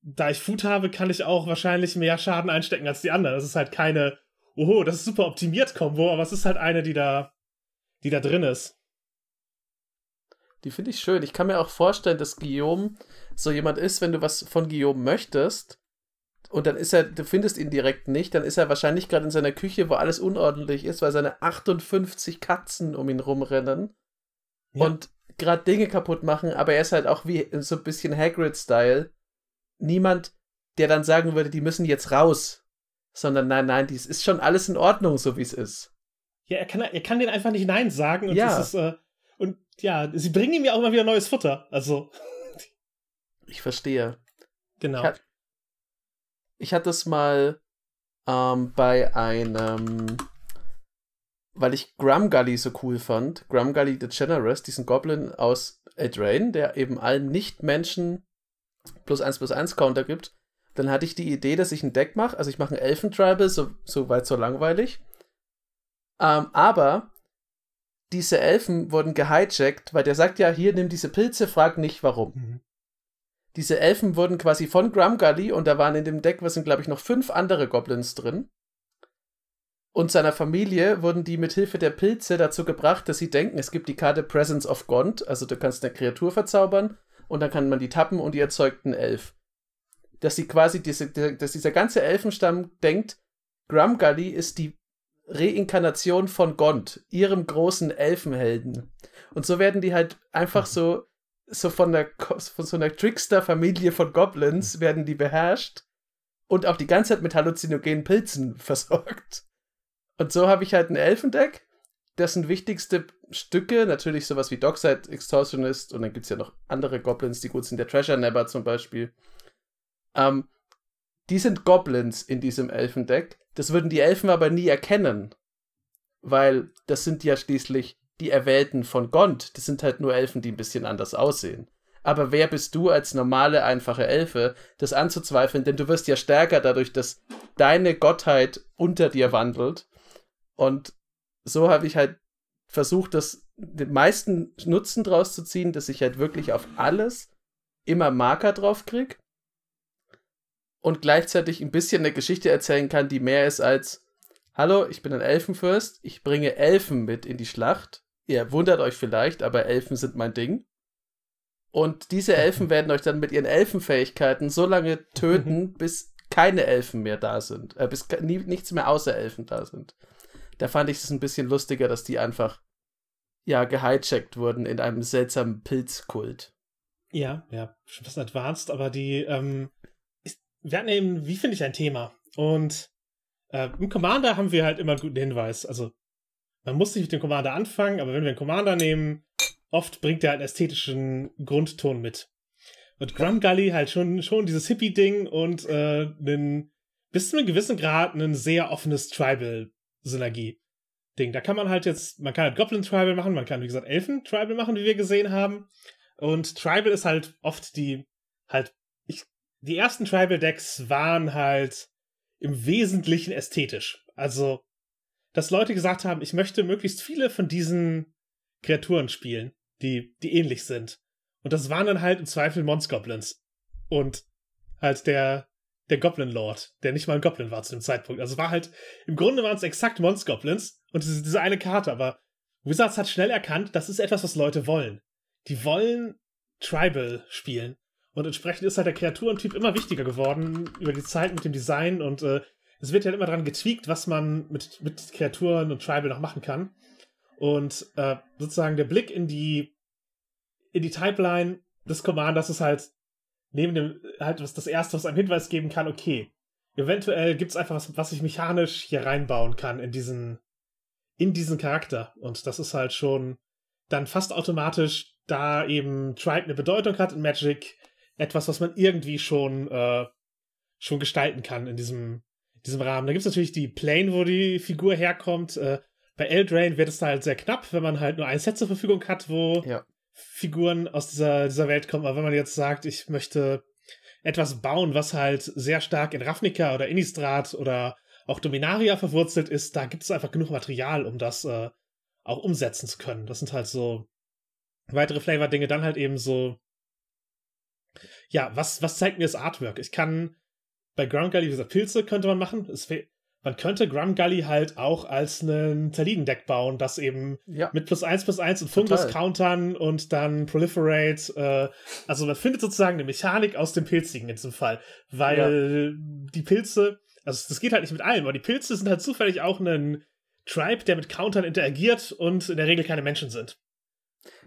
da ich Food habe, kann ich auch wahrscheinlich mehr Schaden einstecken als die anderen. Das ist halt keine, oho, das ist super optimiert Combo, aber es ist halt eine, die da, die da drin ist. Die finde ich schön. Ich kann mir auch vorstellen, dass Guillaume so jemand ist, wenn du was von Guillaume möchtest, und dann ist er, du findest ihn direkt nicht, dann ist er wahrscheinlich gerade in seiner Küche, wo alles unordentlich ist, weil seine 58 Katzen um ihn rumrennen ja. und gerade Dinge kaputt machen, aber er ist halt auch wie so ein bisschen Hagrid-Style. Niemand, der dann sagen würde, die müssen jetzt raus, sondern nein, nein, dies ist schon alles in Ordnung, so wie es ist. Ja, er kann, er kann den einfach nicht Nein sagen und ja. Ist, äh, und ja, sie bringen ihm ja auch immer wieder neues Futter. Also. Ich verstehe. Genau. Ich, ich hatte es mal ähm, bei einem, weil ich Grumgully so cool fand, Grumgully the Generous, diesen Goblin aus Eldraine, der eben allen Nicht-Menschen plus 1 plus 1 Counter gibt, dann hatte ich die Idee, dass ich ein Deck mache. Also ich mache ein Elfentribal, so, so weit, so langweilig. Ähm, aber diese Elfen wurden gehijackt, weil der sagt ja, hier nimm diese Pilze, frag nicht warum. Mhm diese Elfen wurden quasi von Grumgully, und da waren in dem Deck, was sind, glaube ich, noch fünf andere Goblins drin, und seiner Familie wurden die mit Hilfe der Pilze dazu gebracht, dass sie denken, es gibt die Karte Presence of Gond, also du kannst eine Kreatur verzaubern und dann kann man die tappen und die erzeugten Elf. Dass sie quasi diese, dass dieser ganze Elfenstamm denkt, Grumgully ist die Reinkarnation von Gond, ihrem großen Elfenhelden. Und so werden die halt einfach mhm. so so von, der, von so einer Trickster-Familie von Goblins hm. werden die beherrscht und auch die ganze Zeit mit halluzinogenen Pilzen (laughs) versorgt. Und so habe ich halt ein Elfendeck, dessen wichtigste Stücke natürlich sowas wie Dockside Extortionist und dann gibt es ja noch andere Goblins, die gut sind, der Treasure Nebber zum Beispiel. Ähm, die sind Goblins in diesem Elfendeck. Das würden die Elfen aber nie erkennen, weil das sind ja schließlich die Erwählten von Gond. Das sind halt nur Elfen, die ein bisschen anders aussehen. Aber wer bist du als normale, einfache Elfe, das anzuzweifeln? Denn du wirst ja stärker dadurch, dass deine Gottheit unter dir wandelt. Und so habe ich halt versucht, das den meisten Nutzen draus zu ziehen, dass ich halt wirklich auf alles immer Marker drauf krieg und gleichzeitig ein bisschen eine Geschichte erzählen kann, die mehr ist als Hallo, ich bin ein Elfenfürst, ich bringe Elfen mit in die Schlacht Ihr wundert euch vielleicht, aber Elfen sind mein Ding. Und diese Elfen (laughs) werden euch dann mit ihren Elfenfähigkeiten so lange töten, (laughs) bis keine Elfen mehr da sind. Äh, bis nie, nichts mehr außer Elfen da sind. Da fand ich es ein bisschen lustiger, dass die einfach ja gehijackt wurden in einem seltsamen Pilzkult. Ja, ja, schon ein bisschen advanced, aber die, ähm, ist, wir hatten eben, wie finde ich ein Thema? Und äh, im Commander haben wir halt immer einen guten Hinweis. Also man muss nicht mit dem Commander anfangen, aber wenn wir einen Commander nehmen, oft bringt er halt einen ästhetischen Grundton mit. Und Grum Gully halt schon, schon dieses Hippie-Ding und äh, einen, bis zu einem gewissen Grad ein sehr offenes Tribal-Synergie-Ding. Da kann man halt jetzt, man kann halt Goblin-Tribal machen, man kann, wie gesagt, Elfen-Tribal machen, wie wir gesehen haben. Und Tribal ist halt oft die, halt, ich, die ersten Tribal-Decks waren halt im Wesentlichen ästhetisch. Also, dass Leute gesagt haben, ich möchte möglichst viele von diesen Kreaturen spielen, die, die ähnlich sind. Und das waren dann halt im Zweifel Monsgoblins. Und halt der, der Goblin Lord, der nicht mal ein Goblin war zu dem Zeitpunkt. Also war halt, im Grunde waren es exakt Monsgoblins und diese, diese eine Karte, aber Wizards hat schnell erkannt, das ist etwas, was Leute wollen. Die wollen Tribal spielen. Und entsprechend ist halt der Kreaturentyp immer wichtiger geworden über die Zeit mit dem Design und äh, es wird ja halt immer dran getweakt, was man mit, mit Kreaturen und Tribal noch machen kann. Und äh, sozusagen der Blick in die in die Pipeline des Commanders ist halt neben dem halt was das erste, was einem Hinweis geben kann, okay, eventuell gibt's einfach was, was ich mechanisch hier reinbauen kann in diesen in diesen Charakter und das ist halt schon dann fast automatisch, da eben Tribe eine Bedeutung hat in Magic, etwas, was man irgendwie schon äh, schon gestalten kann in diesem diesem Rahmen. Da gibt's natürlich die Plane, wo die Figur herkommt. Äh, bei Eldrain wird es da halt sehr knapp, wenn man halt nur ein Set zur Verfügung hat, wo ja. Figuren aus dieser, dieser Welt kommen. Aber wenn man jetzt sagt, ich möchte etwas bauen, was halt sehr stark in Ravnica oder Innistrad oder auch Dominaria verwurzelt ist, da gibt es einfach genug Material, um das äh, auch umsetzen zu können. Das sind halt so weitere Flavor-Dinge. Dann halt eben so, ja, was, was zeigt mir das Artwork? Ich kann bei Grumgully, Gully, wie gesagt, Pilze könnte man machen. man könnte Grumgully halt auch als einen Taliden-Deck bauen, das eben ja. mit plus eins plus eins und Fungus countern und dann Proliferate. Äh, also man findet sozusagen eine Mechanik aus dem Pilzigen in diesem Fall, weil ja. die Pilze, also das geht halt nicht mit allem, aber die Pilze sind halt zufällig auch ein Tribe, der mit Countern interagiert und in der Regel keine Menschen sind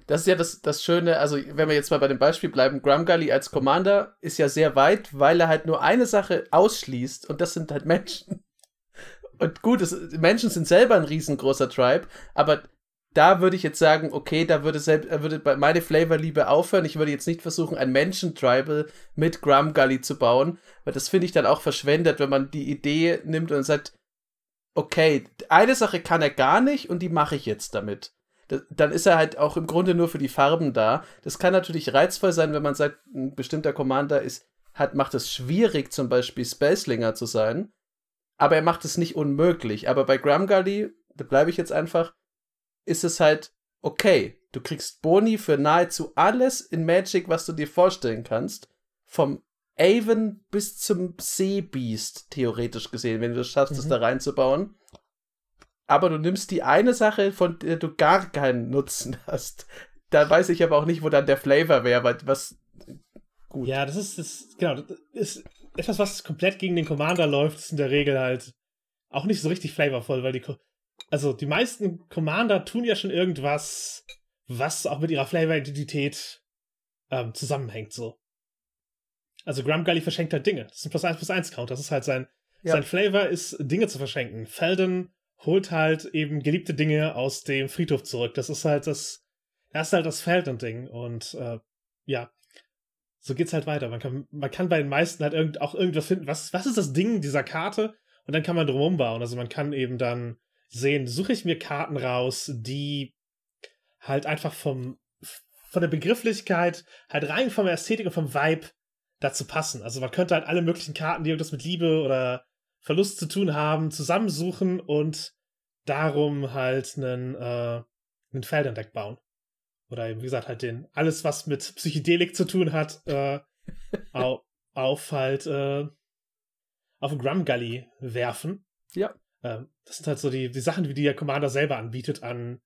das ist ja das, das Schöne, also wenn wir jetzt mal bei dem Beispiel bleiben, Grumgully als Commander ist ja sehr weit, weil er halt nur eine Sache ausschließt und das sind halt Menschen. (laughs) Und gut, es, Menschen sind selber ein riesengroßer Tribe, aber da würde ich jetzt sagen, okay, da würde, selbst, würde meine Flavorliebe aufhören. Ich würde jetzt nicht versuchen, ein Menschen-Tribal mit Grumgully zu bauen, weil das finde ich dann auch verschwendet, wenn man die Idee nimmt und sagt, okay, eine Sache kann er gar nicht und die mache ich jetzt damit dann ist er halt auch im Grunde nur für die Farben da. Das kann natürlich reizvoll sein, wenn man sagt, ein bestimmter Commander ist, hat, macht es schwierig, zum Beispiel Spacelinger zu sein. Aber er macht es nicht unmöglich. Aber bei Gramgali, da bleibe ich jetzt einfach, ist es halt okay. Du kriegst Boni für nahezu alles in Magic, was du dir vorstellen kannst. Vom Avon bis zum Seebeast, theoretisch gesehen, wenn du es schaffst, mhm. es da reinzubauen aber du nimmst die eine Sache, von der du gar keinen Nutzen (laughs) hast. Da weiß ich aber auch nicht, wo dann der Flavor wäre, weil was. Gut. Ja, das ist, das, genau, das ist etwas, was komplett gegen den Commander läuft, ist in der Regel halt auch nicht so richtig flavorvoll, weil die, also die meisten Commander tun ja schon irgendwas, was auch mit ihrer Flavor-Identität ähm, zusammenhängt, so. Also Grumgully verschenkt halt Dinge. Das ist ein plus 1 plus 1 Count. Das ist halt sein, ja. sein Flavor ist, Dinge zu verschenken. Felden holt halt eben geliebte Dinge aus dem Friedhof zurück. Das ist halt das, das ist halt das Feldland-Ding. Und äh, ja, so geht's halt weiter. Man kann, man kann bei den meisten halt irgend, auch irgendwas finden. Was, was ist das Ding dieser Karte? Und dann kann man drumherum bauen. Also man kann eben dann sehen, suche ich mir Karten raus, die halt einfach vom, von der Begrifflichkeit, halt rein von der Ästhetik und vom Vibe dazu passen. Also man könnte halt alle möglichen Karten, die irgendwas mit Liebe oder Verlust zu tun haben, zusammensuchen und darum halt einen, äh, einen Feldendeck bauen. Oder eben, wie gesagt, halt den, alles, was mit Psychedelik zu tun hat, äh, auf, auf halt äh, auf Grum Gully werfen. Ja. Ähm, das sind halt so die, die Sachen, die der Commander selber anbietet an,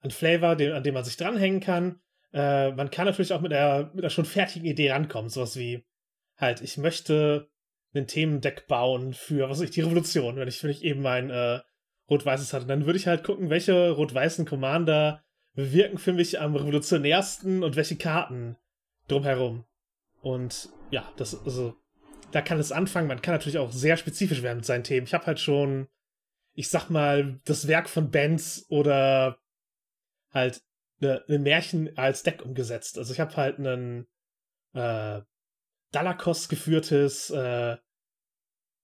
an Flavor, dem, an dem man sich dranhängen kann. Äh, man kann natürlich auch mit einer, mit einer schon fertigen Idee rankommen, sowas wie halt, ich möchte ein Themendeck bauen für, was weiß ich, die Revolution, wenn ich, wenn ich eben mein äh, Rot-Weißes hatte. Dann würde ich halt gucken, welche rot-weißen Commander wirken für mich am revolutionärsten und welche Karten drumherum. Und ja, das, also, da kann es anfangen. Man kann natürlich auch sehr spezifisch werden mit seinen Themen. Ich habe halt schon, ich sag mal, das Werk von Benz oder halt ne, ein Märchen als Deck umgesetzt. Also ich habe halt einen äh, Dalakos geführtes äh,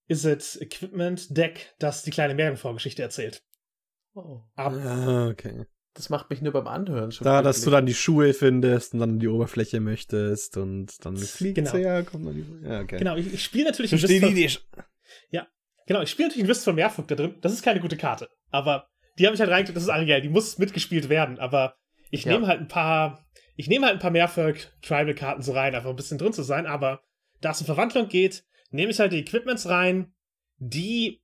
Is It Equipment Deck, das die kleine Märchenvorgeschichte erzählt. Oh. Ab ah, okay. Das macht mich nur beim Anhören schon. Da, dass du dann die Schuhe findest und dann die Oberfläche möchtest und dann fliegt genau. ja, kommt dann die. Ja, okay. Genau, ich, ich spiele natürlich ein Wist von, Ja, genau, ich spiele natürlich ein Wist von Meerfug da drin. Das ist keine gute Karte, aber die habe ich halt reingelegt, das ist Ariel, die muss mitgespielt werden, aber ich ja. nehme halt ein paar ich nehme halt ein paar mehr für Tribal-Karten so rein, einfach ein bisschen drin zu sein, aber da es um Verwandlung geht, nehme ich halt die Equipments rein, die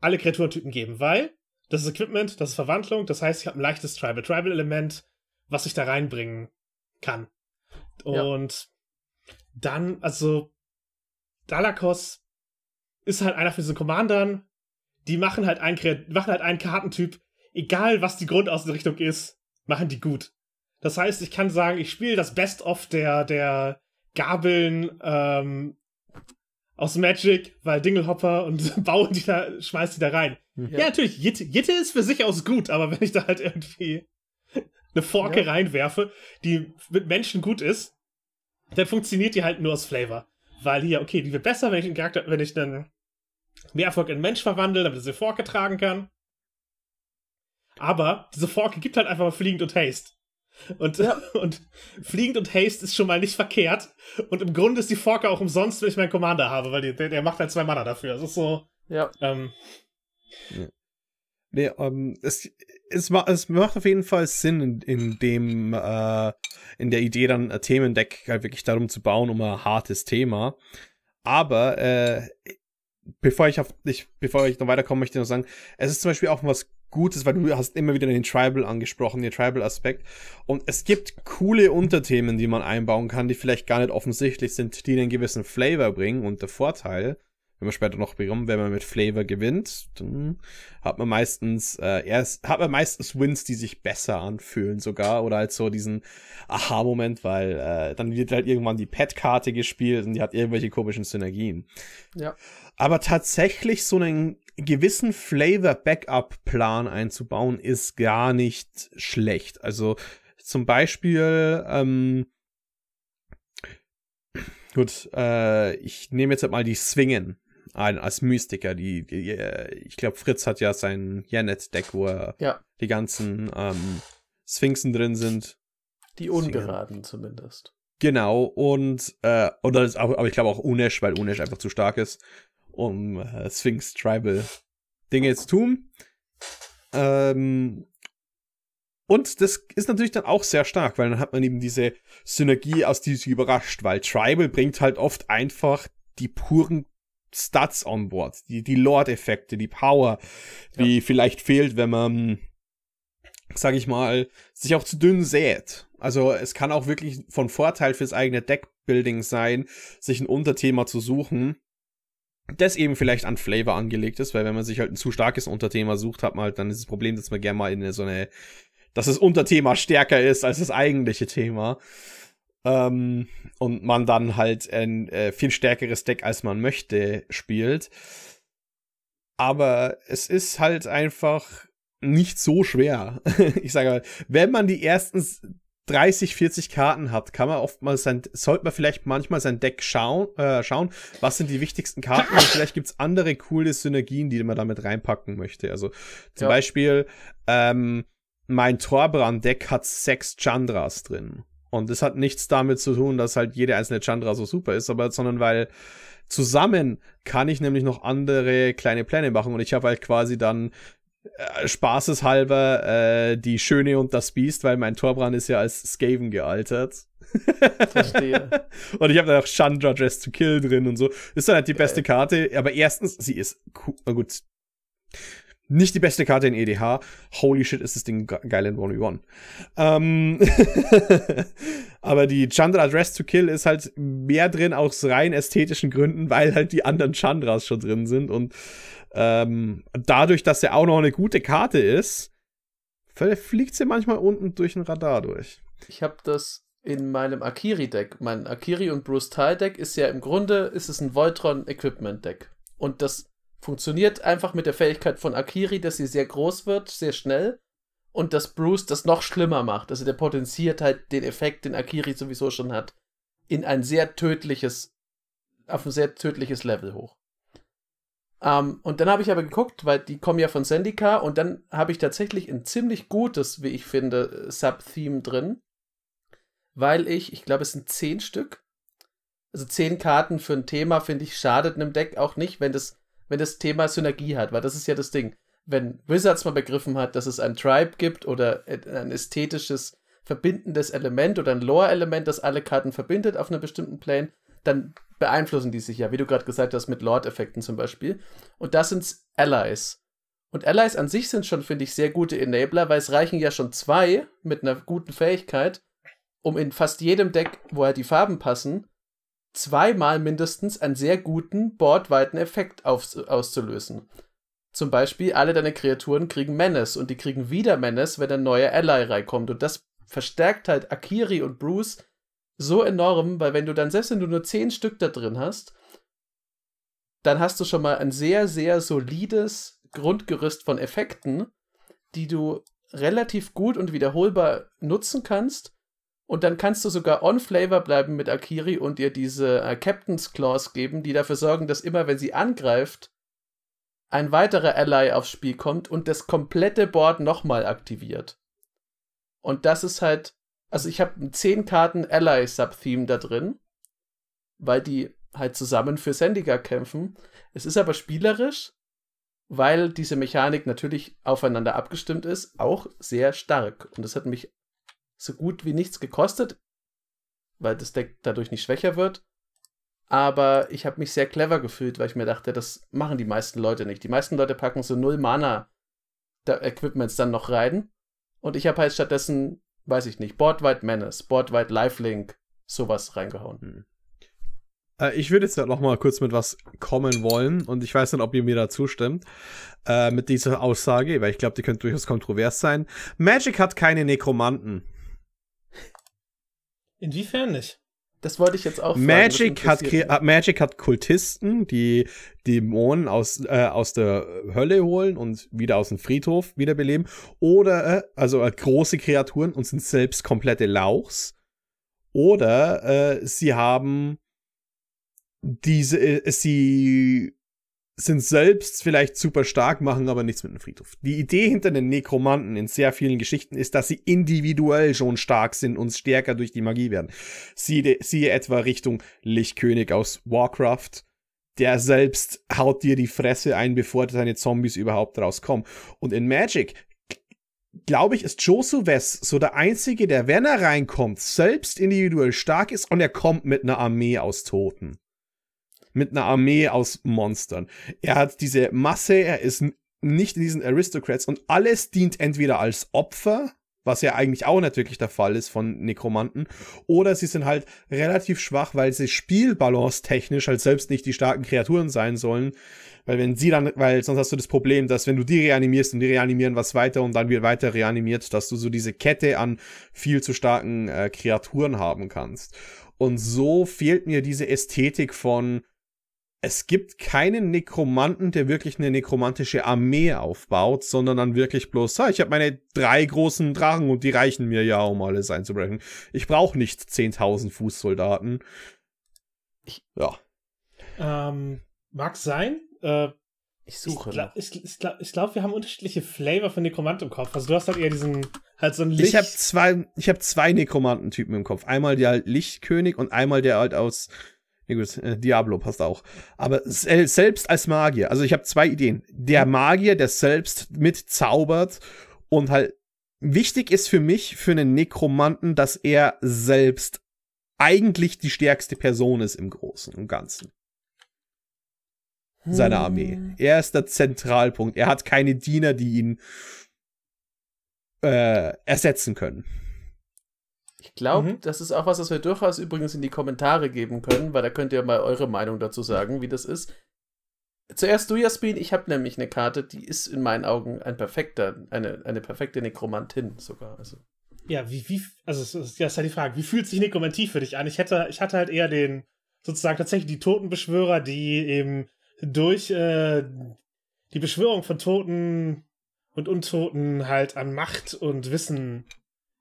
alle Kreaturentypen geben, weil das ist Equipment, das ist Verwandlung, das heißt, ich habe ein leichtes Tribal, Tribal-Element, was ich da reinbringen kann. Und ja. dann, also, Dalakos ist halt einer von diesen Commandern, die machen halt einen, machen halt einen Kartentyp, egal was die Grundausrichtung ist, machen die gut. Das heißt, ich kann sagen, ich spiele das Best-of der, der Gabeln ähm, aus Magic, weil Dinglehopper und (laughs) bauen die da, schmeißt die da rein. Ja, mhm. ja natürlich, Jitte, Jitte ist für sich aus gut, aber wenn ich da halt irgendwie eine Forke ja. reinwerfe, die mit Menschen gut ist, dann funktioniert die halt nur aus Flavor. Weil hier, okay, die wird besser, wenn ich einen Charakter, wenn ich einen Mehrfolg in einen Mensch verwandle, damit sie Forke tragen kann. Aber diese Forke gibt halt einfach mal fliegend und Haste. Und, ja. (laughs) und fliegend und Haste ist schon mal nicht verkehrt. Und im Grunde ist die Forke auch umsonst, wenn ich meinen Commander habe, weil die, der, der macht halt zwei Mana dafür. Das ist so. Ja. Ähm, ja. Nee, ähm, es, es, es macht auf jeden Fall Sinn, in, in dem, äh, in der Idee dann ein Themendeck halt wirklich darum zu bauen, um ein hartes Thema. Aber äh, bevor ich auf ich, bevor ich noch weiterkommen möchte, noch sagen, es ist zum Beispiel auch was gut ist, weil du hast immer wieder den Tribal angesprochen, den Tribal-Aspekt. Und es gibt coole Unterthemen, die man einbauen kann, die vielleicht gar nicht offensichtlich sind, die einen gewissen Flavor bringen und der Vorteil, wenn man später noch bekommt, wenn man mit Flavor gewinnt, dann hat man meistens äh, erst hat man meistens Wins, die sich besser anfühlen sogar oder halt so diesen Aha-Moment, weil äh, dann wird halt irgendwann die Pet-Karte gespielt und die hat irgendwelche komischen Synergien. Ja. Aber tatsächlich so einen gewissen Flavor-Backup-Plan einzubauen, ist gar nicht schlecht. Also zum Beispiel, ähm, gut, äh, ich nehme jetzt halt mal die Swingen ein, als Mystiker. Die, die äh, ich glaube, Fritz hat ja sein Janet-Deck, wo er ja. die ganzen ähm, Sphinxen drin sind. Die ungeraden Swingen. zumindest. Genau, und, äh, oder auch, aber ich glaube auch Unesh, weil Unesh einfach zu stark ist um äh, Sphinx Tribal Dinge zu tun. Ähm, und das ist natürlich dann auch sehr stark, weil dann hat man eben diese Synergie, aus die sie überrascht, weil Tribal bringt halt oft einfach die puren Stats on board, die, die Lord-Effekte, die Power, die ja. vielleicht fehlt, wenn man, sag ich mal, sich auch zu dünn sät. Also es kann auch wirklich von Vorteil fürs eigene Deckbuilding sein, sich ein Unterthema zu suchen, das eben vielleicht an Flavor angelegt ist, weil wenn man sich halt ein zu starkes Unterthema sucht, hat man halt dann das Problem, dass man gerne mal in so eine, dass das Unterthema stärker ist als das eigentliche Thema. Ähm, und man dann halt ein äh, viel stärkeres Deck, als man möchte, spielt. Aber es ist halt einfach nicht so schwer. (laughs) ich sage mal, wenn man die ersten 30, 40 Karten hat, kann man oftmals sein, sollte man vielleicht manchmal sein Deck schauen, äh, schauen was sind die wichtigsten Karten und vielleicht gibt's andere coole Synergien, die man damit reinpacken möchte. Also zum ja. Beispiel, ähm, mein Torbrand-Deck hat sechs Chandras drin. Und das hat nichts damit zu tun, dass halt jede einzelne Chandra so super ist, aber sondern weil zusammen kann ich nämlich noch andere kleine Pläne machen und ich habe halt quasi dann äh, spaßeshalber äh, die Schöne und das Biest, weil mein Torbrand ist ja als Skaven gealtert. Verstehe. (laughs) und ich habe da auch Chandra Dress to Kill drin und so. Ist dann halt die Geil. Äh. beste Karte, aber erstens, sie ist cool, na gut. Nicht die beste Karte in EDH. Holy shit, ist das Ding geil in 1v1. Ähm (laughs) aber die Chandra Dress to Kill ist halt mehr drin aus rein ästhetischen Gründen, weil halt die anderen Chandras schon drin sind und ähm, dadurch, dass er auch noch eine gute Karte ist, fliegt sie manchmal unten durch ein Radar durch. Ich habe das in meinem Akiri-Deck. Mein Akiri und Bruce Tal-Deck ist ja im Grunde ist es ein Voltron-Equipment-Deck. Und das funktioniert einfach mit der Fähigkeit von Akiri, dass sie sehr groß wird, sehr schnell. Und dass Bruce das noch schlimmer macht. Also der potenziert halt den Effekt, den Akiri sowieso schon hat, in ein sehr tödliches, auf ein sehr tödliches Level hoch. Um, ähm, und dann habe ich aber geguckt, weil die kommen ja von Sendika und dann habe ich tatsächlich ein ziemlich gutes, wie ich finde, Sub-Theme drin, weil ich, ich glaube, es sind zehn Stück. Also zehn Karten für ein Thema, finde ich, schadet einem Deck auch nicht, wenn das, wenn das Thema Synergie hat, weil das ist ja das Ding. Wenn Wizards mal begriffen hat, dass es ein Tribe gibt oder ein ästhetisches verbindendes Element oder ein Lore-Element, das alle Karten verbindet auf einem bestimmten Plane, dann beeinflussen die sich ja, wie du gerade gesagt hast, mit Lord-Effekten zum Beispiel. Und das sind Allies. Und Allies an sich sind schon, finde ich, sehr gute Enabler, weil es reichen ja schon zwei mit einer guten Fähigkeit, um in fast jedem Deck, wo halt die Farben passen, zweimal mindestens einen sehr guten, boardweiten Effekt auf, auszulösen. Zum Beispiel, alle deine Kreaturen kriegen Menace und die kriegen wieder Menace, wenn ein neuer Ally reinkommt. Und das verstärkt halt Akiri und Bruce so enorm, weil wenn du dann, selbst wenn du nur 10 Stück da drin hast, dann hast du schon mal ein sehr, sehr solides Grundgerüst von Effekten, die du relativ gut und wiederholbar nutzen kannst. Und dann kannst du sogar on Flavor bleiben mit Akiri und ihr diese äh, Captain's Claws geben, die dafür sorgen, dass immer, wenn sie angreift, ein weiterer Ally aufs Spiel kommt und das komplette Board nochmal aktiviert. Und das ist halt also ich habe 10 Karten Ally Subtheme da drin, weil die halt zusammen für Sendiger kämpfen. Es ist aber spielerisch, weil diese Mechanik natürlich aufeinander abgestimmt ist, auch sehr stark. Und das hat mich so gut wie nichts gekostet, weil das Deck dadurch nicht schwächer wird. Aber ich habe mich sehr clever gefühlt, weil ich mir dachte, das machen die meisten Leute nicht. Die meisten Leute packen so null Mana Equipments dann noch rein. Und ich habe halt stattdessen weiß ich nicht, Boardwide Menace, Boardwide Lifelink, sowas reingehauen. Mhm. Äh, ich würde jetzt halt noch mal kurz mit was kommen wollen und ich weiß nicht, ob ihr mir da zustimmt äh, mit dieser Aussage, weil ich glaube, die könnte durchaus kontrovers sein. Magic hat keine Nekromanten. Inwiefern nicht? Das wollte ich jetzt auch fragen, Magic hat, ah, Magic hat Kultisten, die Dämonen aus, äh, aus der Hölle holen und wieder aus dem Friedhof wiederbeleben. Oder, äh, also äh, große Kreaturen und sind selbst komplette Lauchs. Oder äh, sie haben diese, äh, sie sind selbst vielleicht super stark, machen aber nichts mit dem Friedhof. Die Idee hinter den Nekromanten in sehr vielen Geschichten ist, dass sie individuell schon stark sind und stärker durch die Magie werden. Siehe, siehe etwa Richtung Lichtkönig aus Warcraft. Der selbst haut dir die Fresse ein, bevor seine Zombies überhaupt rauskommen. Und in Magic, glaube ich, ist Josu Wes so der Einzige, der, wenn er reinkommt, selbst individuell stark ist und er kommt mit einer Armee aus Toten mit einer Armee aus Monstern. Er hat diese Masse, er ist nicht in diesen Aristocrats und alles dient entweder als Opfer, was ja eigentlich auch natürlich der Fall ist von Nekromanten, oder sie sind halt relativ schwach, weil sie spielbalance-technisch halt selbst nicht die starken Kreaturen sein sollen, weil wenn sie dann, weil sonst hast du das Problem, dass wenn du die reanimierst und die reanimieren was weiter und dann wird weiter reanimiert, dass du so diese Kette an viel zu starken äh, Kreaturen haben kannst. Und so fehlt mir diese Ästhetik von es gibt keinen Nekromanten, der wirklich eine nekromantische Armee aufbaut, sondern dann wirklich bloß, ha, ich habe meine drei großen Drachen und die reichen mir ja, um alles einzubrechen. Ich brauche nicht 10.000 Fußsoldaten. ja. Ähm, mag sein. Äh, ich suche. Ich, gla ich, glaub, ich glaube, wir haben unterschiedliche Flavor von Nekromanten im Kopf. Also du hast halt eher diesen, halt so ein Licht. Ich habe zwei, ich habe zwei Nekromantentypen im Kopf. Einmal der halt Lichtkönig und einmal der halt aus ja gut, äh, Diablo passt auch. Aber sel selbst als Magier, also ich habe zwei Ideen. Der mhm. Magier, der selbst mitzaubert und halt wichtig ist für mich, für einen Nekromanten, dass er selbst eigentlich die stärkste Person ist im Großen und Ganzen. Seine Armee. Er ist der Zentralpunkt. Er hat keine Diener, die ihn äh, ersetzen können. Ich glaube, mhm. das ist auch was, was wir durchaus übrigens in die Kommentare geben können, weil da könnt ihr mal eure Meinung dazu sagen, wie das ist. Zuerst du, Jasmin. Ich habe nämlich eine Karte, die ist in meinen Augen ein perfekter, eine, eine perfekte Nekromantin sogar. Also. Ja, wie, wie, also das ist ja die Frage, wie fühlt sich Nekromantie für dich an? Ich hätte, ich hatte halt eher den, sozusagen tatsächlich die Totenbeschwörer, die eben durch äh, die Beschwörung von Toten und Untoten halt an Macht und Wissen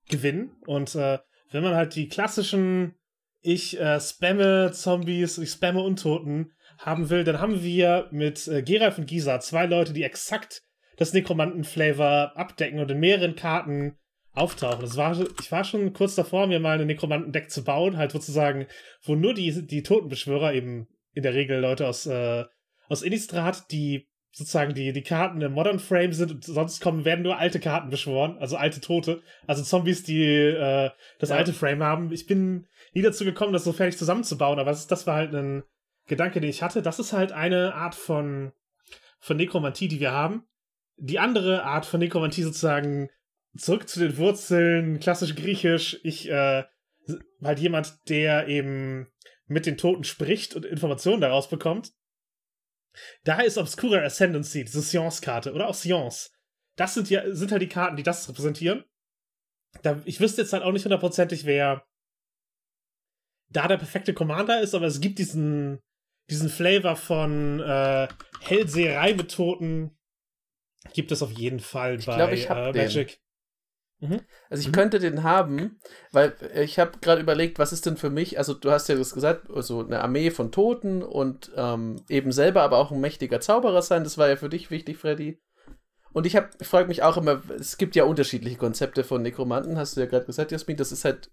gewinnen. Und äh, wenn man halt die klassischen ich äh, spamme Zombies, ich spamme Untoten haben will, dann haben wir mit äh, Geralf und Gisa zwei Leute, die exakt das Nekromanten-Flavor abdecken und in mehreren Karten auftauchen. Das war, ich war schon kurz davor, mir mal eine Nekromanten-Deck zu bauen, halt sozusagen, wo nur die, die Totenbeschwörer eben in der Regel Leute aus, äh, aus Innistrad, die sozusagen die, die Karten im Modern Frame sind und sonst kommen, werden nur alte Karten beschworen, also alte Tote, also Zombies, die äh, das ja. alte Frame haben. Ich bin nie dazu gekommen, das so fertig zusammenzubauen, aber das, das war halt ein Gedanke, den ich hatte. Das ist halt eine Art von, von Nekromantie, die wir haben. Die andere Art von Nekromantie sozusagen zurück zu den Wurzeln, klassisch griechisch. Ich, äh, halt jemand, der eben mit den Toten spricht und Informationen daraus bekommt. Da ist Obscura Ascendancy, diese Science-Karte, oder auch Science. Das sind ja, sind halt die Karten, die das repräsentieren. Da, ich wüsste jetzt halt auch nicht hundertprozentig, wer da der perfekte Commander ist, aber es gibt diesen, diesen Flavor von äh, Hellseherei methoden Gibt es auf jeden Fall ich bei glaub, äh, Magic. Den. Mhm. Also ich mhm. könnte den haben, weil ich habe gerade überlegt, was ist denn für mich, also du hast ja das gesagt, also eine Armee von Toten und ähm, eben selber aber auch ein mächtiger Zauberer sein, das war ja für dich wichtig, Freddy. Und ich, frage mich auch immer, es gibt ja unterschiedliche Konzepte von Nekromanten, hast du ja gerade gesagt, Jasmin, das ist halt,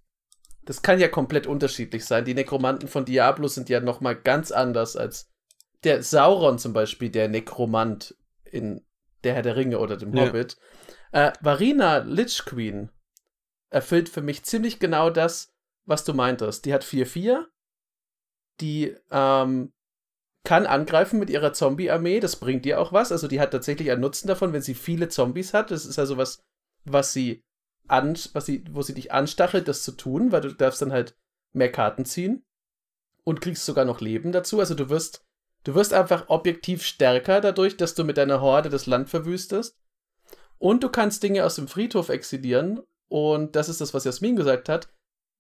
das kann ja komplett unterschiedlich sein. Die Nekromanten von Diablo sind ja nochmal ganz anders als der Sauron zum Beispiel, der Nekromant in der Herr der Ringe oder dem ja. Hobbit. Äh, Varina Lich Queen erfüllt für mich ziemlich genau das, was du meintest. Die hat 4-4. Die ähm, kann angreifen mit ihrer Zombie-Armee. Das bringt ihr auch was. Also die hat tatsächlich einen Nutzen davon, wenn sie viele Zombies hat. Das ist also was, was sie an, was sie, wo sie dich anstachelt, das zu tun, weil du darfst dann halt mehr Karten ziehen und kriegst sogar noch Leben dazu. Also du wirst, du wirst einfach objektiv stärker dadurch, dass du mit deiner Horde das Land verwüstest. Und du kannst Dinge aus dem Friedhof exilieren. Und das ist das, was Jasmin gesagt hat.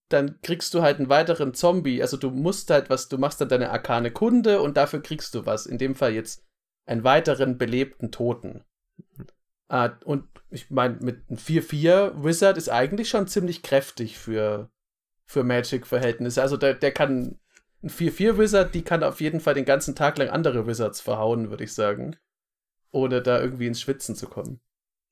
Dann kriegst du halt einen weiteren Zombie. Also du musst halt was, du machst dann deine arkane Kunde und dafür kriegst du was. In dem Fall jetzt einen weiteren belebten Toten. Uh, und ich meine, mit einem 4-4 Wizard ist eigentlich schon ziemlich kräftig für, für Magic-Verhältnisse. Also der, der kann ein 4-4 Wizard, die kann auf jeden Fall den ganzen Tag lang andere Wizards verhauen, würde ich sagen. Ohne da irgendwie ins Schwitzen zu kommen.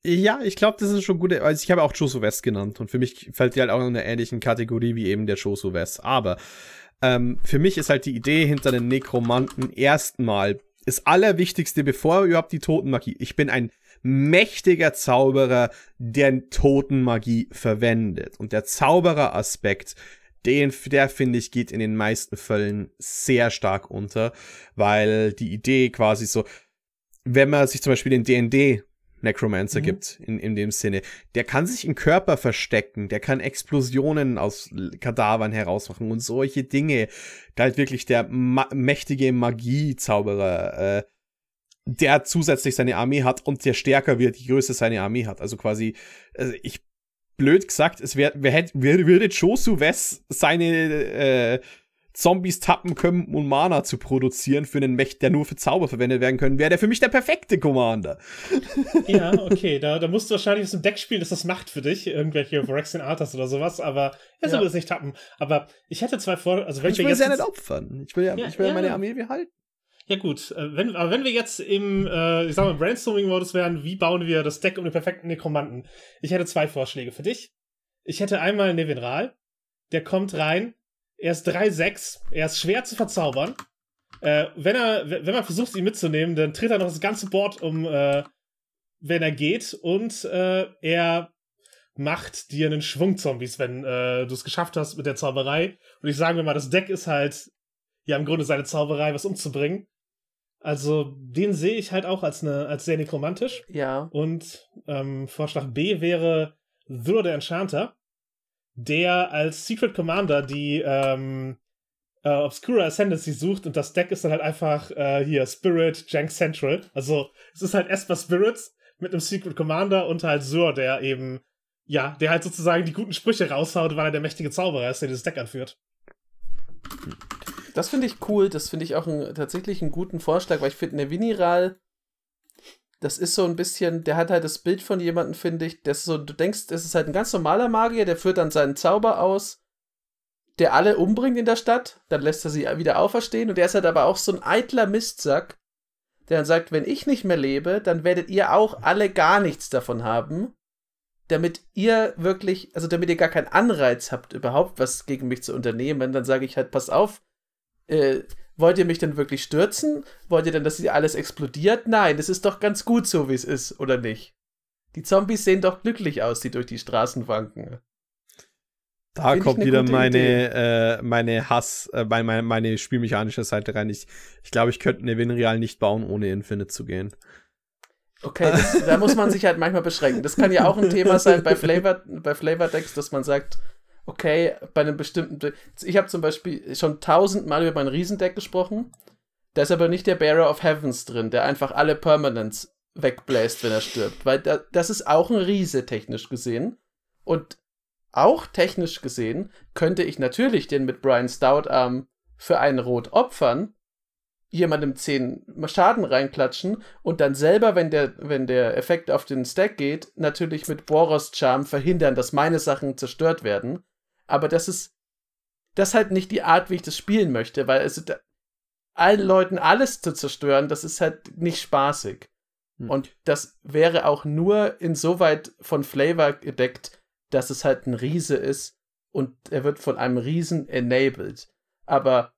Ja, ich glaube, das ist schon gut. Also ich habe auch Choso West genannt und für mich fällt die halt auch in einer ähnlichen Kategorie wie eben der Choso West. Aber ähm, für mich ist halt die Idee hinter den Nekromanten erstmal das Allerwichtigste, bevor überhaupt die Totenmagie. Ich bin ein mächtiger Zauberer, der Totenmagie verwendet. Und der Zauberer-Aspekt, den, der finde ich, geht in den meisten Fällen sehr stark unter, weil die Idee quasi so, wenn man sich zum Beispiel den DND Necromancer mhm. gibt in, in dem Sinne. Der kann sich in Körper verstecken, der kann Explosionen aus Kadavern herausmachen und solche Dinge. Da halt wirklich der ma mächtige Magiezauberer, äh, der zusätzlich seine Armee hat und der stärker wird, je größer seine Armee hat. Also quasi, also ich blöd gesagt, es wäre, wär, wär, würde Chosu Wes seine äh, Zombies tappen können, um Mana zu produzieren für einen Mächt, der nur für Zauber verwendet werden können, wäre der für mich der perfekte Commander. (laughs) Ja, okay, da, da musst du wahrscheinlich aus dem Deck spielen, dass das macht für dich, irgendwelche Vorexian Arthas oder sowas, aber er soll ja. das nicht tappen. Aber ich hätte zwei Vor... Also wenn ich will jetzt ja nicht opfern. Ich will ja, ja ich will ja. meine Armee behalten. Ja gut, äh, wenn, aber wenn wir jetzt im, äh, ich sag mal, Brainstorming-Modus wären, wie bauen wir das Deck um den perfekten Nekromanten? Ich hätte zwei Vorschläge für dich. Ich hätte einmal Nevinral, der kommt rein, er ist 3-6. Er ist schwer zu verzaubern. Äh, wenn, er, wenn man versucht, ihn mitzunehmen, dann tritt er noch das ganze Board um, äh, wenn er geht. Und äh, er macht dir einen Schwung Zombies, wenn äh, du es geschafft hast mit der Zauberei. Und ich sage mir mal, das Deck ist halt ja im Grunde seine Zauberei, was umzubringen. Also den sehe ich halt auch als, eine, als sehr nekromantisch. Ja. Und ähm, Vorschlag B wäre Through the Enchanter der als Secret Commander die ähm, äh, Obscura Ascendancy sucht und das Deck ist dann halt einfach äh, hier Spirit, Jank Central. Also es ist halt Esper Spirits mit einem Secret Commander und halt Sur, der eben, ja, der halt sozusagen die guten Sprüche raushaut, weil er der mächtige Zauberer ist, der dieses Deck anführt. Das finde ich cool, das finde ich auch einen, tatsächlich einen guten Vorschlag, weil ich finde, eine Viniral das ist so ein bisschen, der hat halt das Bild von jemandem, finde ich, der ist so, du denkst, es ist halt ein ganz normaler Magier, der führt dann seinen Zauber aus, der alle umbringt in der Stadt, dann lässt er sie wieder auferstehen und der ist halt aber auch so ein eitler Mistsack, der dann sagt, wenn ich nicht mehr lebe, dann werdet ihr auch alle gar nichts davon haben, damit ihr wirklich, also damit ihr gar keinen Anreiz habt, überhaupt was gegen mich zu unternehmen, dann sage ich halt, pass auf, äh, Wollt ihr mich denn wirklich stürzen? Wollt ihr denn, dass hier alles explodiert? Nein, es ist doch ganz gut so, wie es ist, oder nicht? Die Zombies sehen doch glücklich aus, die durch die Straßen wanken. Da Find kommt wieder meine, äh, meine Hass, äh, meine, meine, spielmechanische Seite rein. Ich, ich glaube, ich könnte eine Winreal nicht bauen, ohne Infinite zu gehen. Okay, das, da muss man sich halt manchmal beschränken. Das kann ja auch ein Thema sein bei Flavor, bei Flavor Decks, dass man sagt, okay, bei einem bestimmten. Ich habe zum Beispiel schon tausendmal über mein Riesendeck gesprochen. Da ist aber nicht der Bearer of Heavens drin, der einfach alle Permanents wegbläst, wenn er stirbt. Weil da, das ist auch ein Riese, technisch gesehen. Und auch technisch gesehen könnte ich natürlich den mit Brian Stoutarm für einen Rot opfern, jemandem 10 Schaden reinklatschen und dann selber, wenn der, wenn der Effekt auf den Stack geht, natürlich mit Boros Charm verhindern, dass meine Sachen zerstört werden aber das ist das halt nicht die Art, wie ich das spielen möchte, weil also da, allen Leuten alles zu zerstören, das ist halt nicht spaßig. Hm. Und das wäre auch nur insoweit von Flavor gedeckt, dass es halt ein Riese ist und er wird von einem Riesen enabled. Aber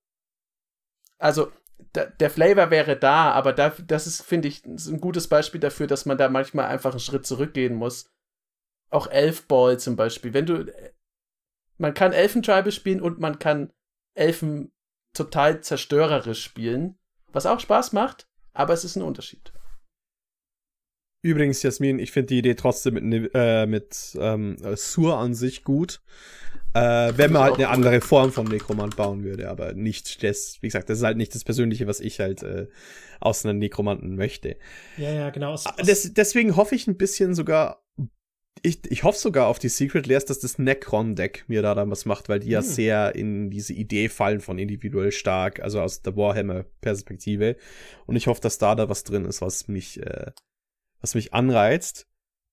also da, der Flavor wäre da, aber da, das ist, finde ich, ist ein gutes Beispiel dafür, dass man da manchmal einfach einen Schritt zurückgehen muss. Auch Elfball zum Beispiel. Wenn du man kann Elfentribal spielen und man kann Elfen total zerstörerisch spielen, was auch Spaß macht, aber es ist ein Unterschied. Übrigens, Jasmin, ich finde die Idee trotzdem mit, äh, mit ähm, Sur an sich gut. Äh, wenn man halt eine andere Form vom Nekromant bauen würde, aber nicht das, wie gesagt, das ist halt nicht das Persönliche, was ich halt äh, aus einem Nekromanten möchte. Ja, ja, genau. Aus, aus ah, das, deswegen hoffe ich ein bisschen sogar ich, ich hoffe sogar auf die Secret Layers, dass das Necron-Deck mir da dann was macht, weil die hm. ja sehr in diese Idee fallen von individuell stark, also aus der Warhammer-Perspektive. Und ich hoffe, dass da da was drin ist, was mich, äh, was mich anreizt.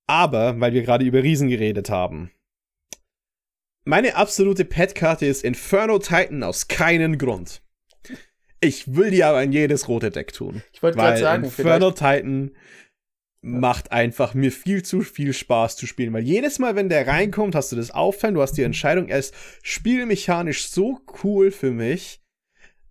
Aber, weil wir gerade über Riesen geredet haben. Meine absolute Pet-Karte ist Inferno Titan aus keinem Grund. Ich will die aber in jedes rote Deck tun. Ich wollte gerade sagen, Inferno Titan macht einfach mir viel zu viel Spaß zu spielen, weil jedes Mal, wenn der reinkommt, hast du das Aufteilen, du hast die Entscheidung, er ist spielmechanisch so cool für mich.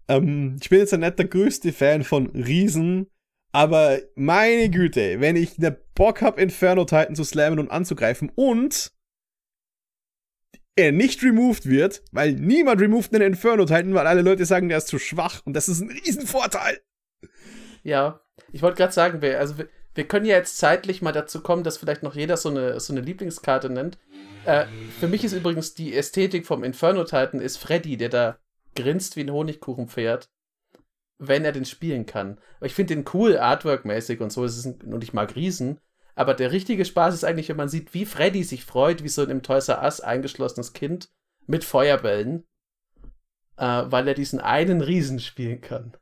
Ähm, ich bin jetzt ein netter der größte Fan von Riesen, aber meine Güte, wenn ich ne Bock hab, Inferno Titan zu slammen und anzugreifen und er nicht removed wird, weil niemand removed einen Inferno Titan, weil alle Leute sagen, der ist zu schwach und das ist ein Riesenvorteil. Ja, ich wollte gerade sagen, also wir können ja jetzt zeitlich mal dazu kommen, dass vielleicht noch jeder so eine, so eine Lieblingskarte nennt. Äh, für mich ist übrigens die Ästhetik vom Inferno Titan ist Freddy, der da grinst wie ein Honigkuchenpferd, wenn er den spielen kann. ich finde den cool, Artwork-mäßig und so ist es, und ich mag Riesen. Aber der richtige Spaß ist eigentlich, wenn man sieht, wie Freddy sich freut, wie so ein im Toys R Us eingeschlossenes Kind mit Feuerbällen, äh, weil er diesen einen Riesen spielen kann.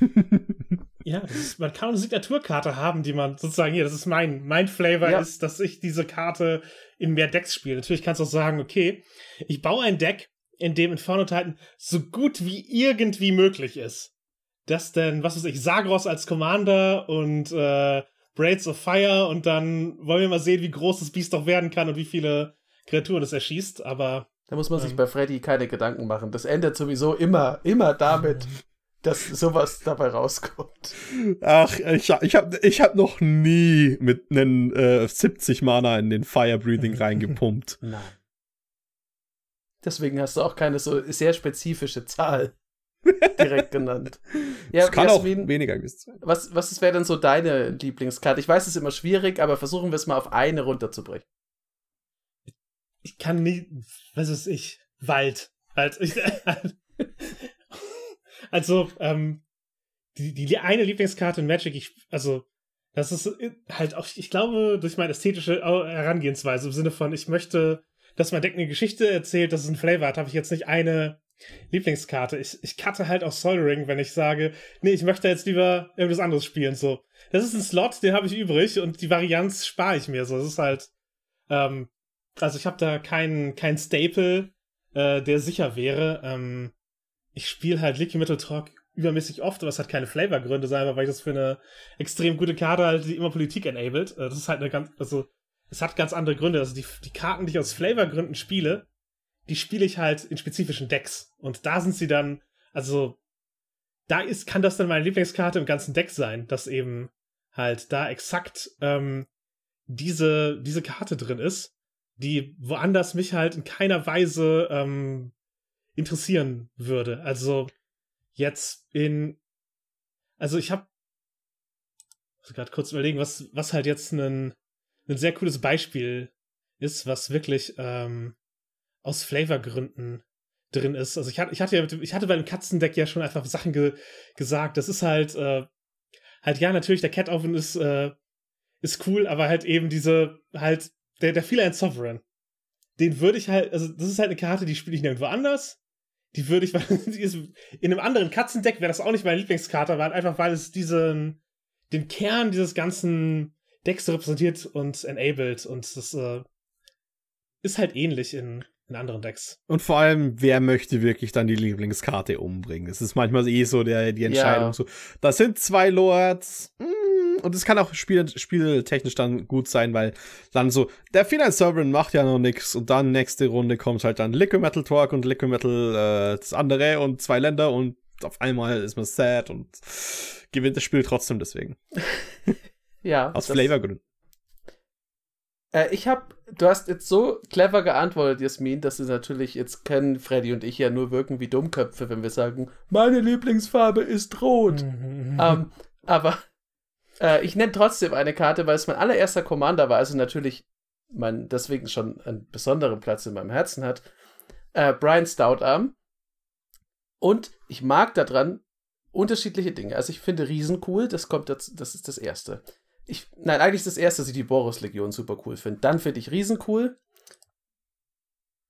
(laughs) Ja, ist, man kann eine Signaturkarte haben, die man sozusagen hier, das ist mein, mein Flavor ja. ist, dass ich diese Karte in mehr Decks spiele. Natürlich kannst du auch sagen, okay, ich baue ein Deck, in dem Inferno Titan so gut wie irgendwie möglich ist. Das denn, was weiß ich, Sagros als Commander und äh, Braids of Fire und dann wollen wir mal sehen, wie groß das Biest doch werden kann und wie viele Kreaturen es erschießt, aber. Da muss man ähm, sich bei Freddy keine Gedanken machen. Das endet sowieso immer, immer damit. (laughs) dass sowas dabei rauskommt. Ach, ich, ich habe ich hab noch nie mit einem äh, 70 Mana in den Fire Breathing reingepumpt. (laughs) Nein. Deswegen hast du auch keine so sehr spezifische Zahl (laughs) direkt genannt. Ja, es kann Jasmin, auch weniger gewesen sein. Was, was wäre denn so deine Lieblingskarte? Ich weiß, es ist immer schwierig, aber versuchen wir es mal auf eine runterzubrechen. Ich kann nie, was ist ich? Wald. Halt. Ich, (laughs) Also, ähm, die, die eine Lieblingskarte in Magic, ich, also, das ist äh, halt auch, ich glaube, durch meine ästhetische äh, Herangehensweise im Sinne von, ich möchte, dass mein Deck eine Geschichte erzählt, dass es ein Flavor hat, habe ich jetzt nicht eine Lieblingskarte. Ich, ich cutte halt auch Soldering, wenn ich sage, nee, ich möchte jetzt lieber irgendwas anderes spielen. So, das ist ein Slot, den habe ich übrig und die Varianz spare ich mir. So, das ist halt, ähm, also ich habe da keinen kein Staple, äh, der sicher wäre. Ähm, ich spiele halt Liquid Metal Talk übermäßig oft, aber es hat keine Flavorgründe, sei aber weil ich das für eine extrem gute Karte halte, die immer Politik enabled. Äh, das ist halt eine ganz, also, es hat ganz andere Gründe. Also, die, die Karten, die ich aus Flavorgründen spiele, die spiele ich halt in spezifischen Decks. Und da sind sie dann, also, da ist, kann das dann meine Lieblingskarte im ganzen Deck sein, dass eben halt da exakt ähm, diese, diese Karte drin ist, die woanders mich halt in keiner Weise ähm, interessieren würde. Also jetzt in, also ich habe also gerade kurz überlegen, was, was halt jetzt ein, ein sehr cooles Beispiel ist, was wirklich ähm, aus Flavorgründen drin ist. Also ich hatte, ich hatte, ja mit, ich hatte beim Katzendeck ja schon einfach Sachen ge, gesagt. Das ist halt, äh, halt ja natürlich der Cat Oven ist, äh, ist cool, aber halt eben diese halt der der Feeler Sovereign. Den würde ich halt, also das ist halt eine Karte, die spiele ich nirgendwo anders die würde ich, die (laughs) ist, in einem anderen Katzendeck wäre das auch nicht meine Lieblingskarte, weil einfach weil es diesen, den Kern dieses ganzen Decks repräsentiert und enabled und das äh, ist halt ähnlich in, in anderen Decks. Und vor allem, wer möchte wirklich dann die Lieblingskarte umbringen? Es ist manchmal eh so der, die Entscheidung ja. so, das sind zwei Lords, mh, hm, und es kann auch spiel spieltechnisch dann gut sein, weil dann so, der Final Sovereign macht ja noch nichts und dann nächste Runde kommt halt dann Liquid Metal Talk und Liquid Metal äh, das andere und zwei Länder und auf einmal ist man sad und gewinnt das Spiel trotzdem deswegen. (laughs) ja. Aus Flavorgründen. Äh, ich habe, du hast jetzt so clever geantwortet, Jasmin, dass es natürlich, jetzt können Freddy und ich ja nur wirken wie Dummköpfe, wenn wir sagen, meine Lieblingsfarbe ist rot. Mhm. ähm, aber äh, ich nenne trotzdem eine Karte, weil es mein allererster Commander war, also natürlich man deswegen schon einen besonderen Platz in meinem Herzen hat. Äh, Brian Stoutarm. Und ich mag daran unterschiedliche Dinge. Also ich finde Riesen cool, das kommt dazu, das ist das Erste. Ich, nein, eigentlich ist das Erste, dass ich die Boris-Legion super cool finde. Dann finde ich Riesen cool.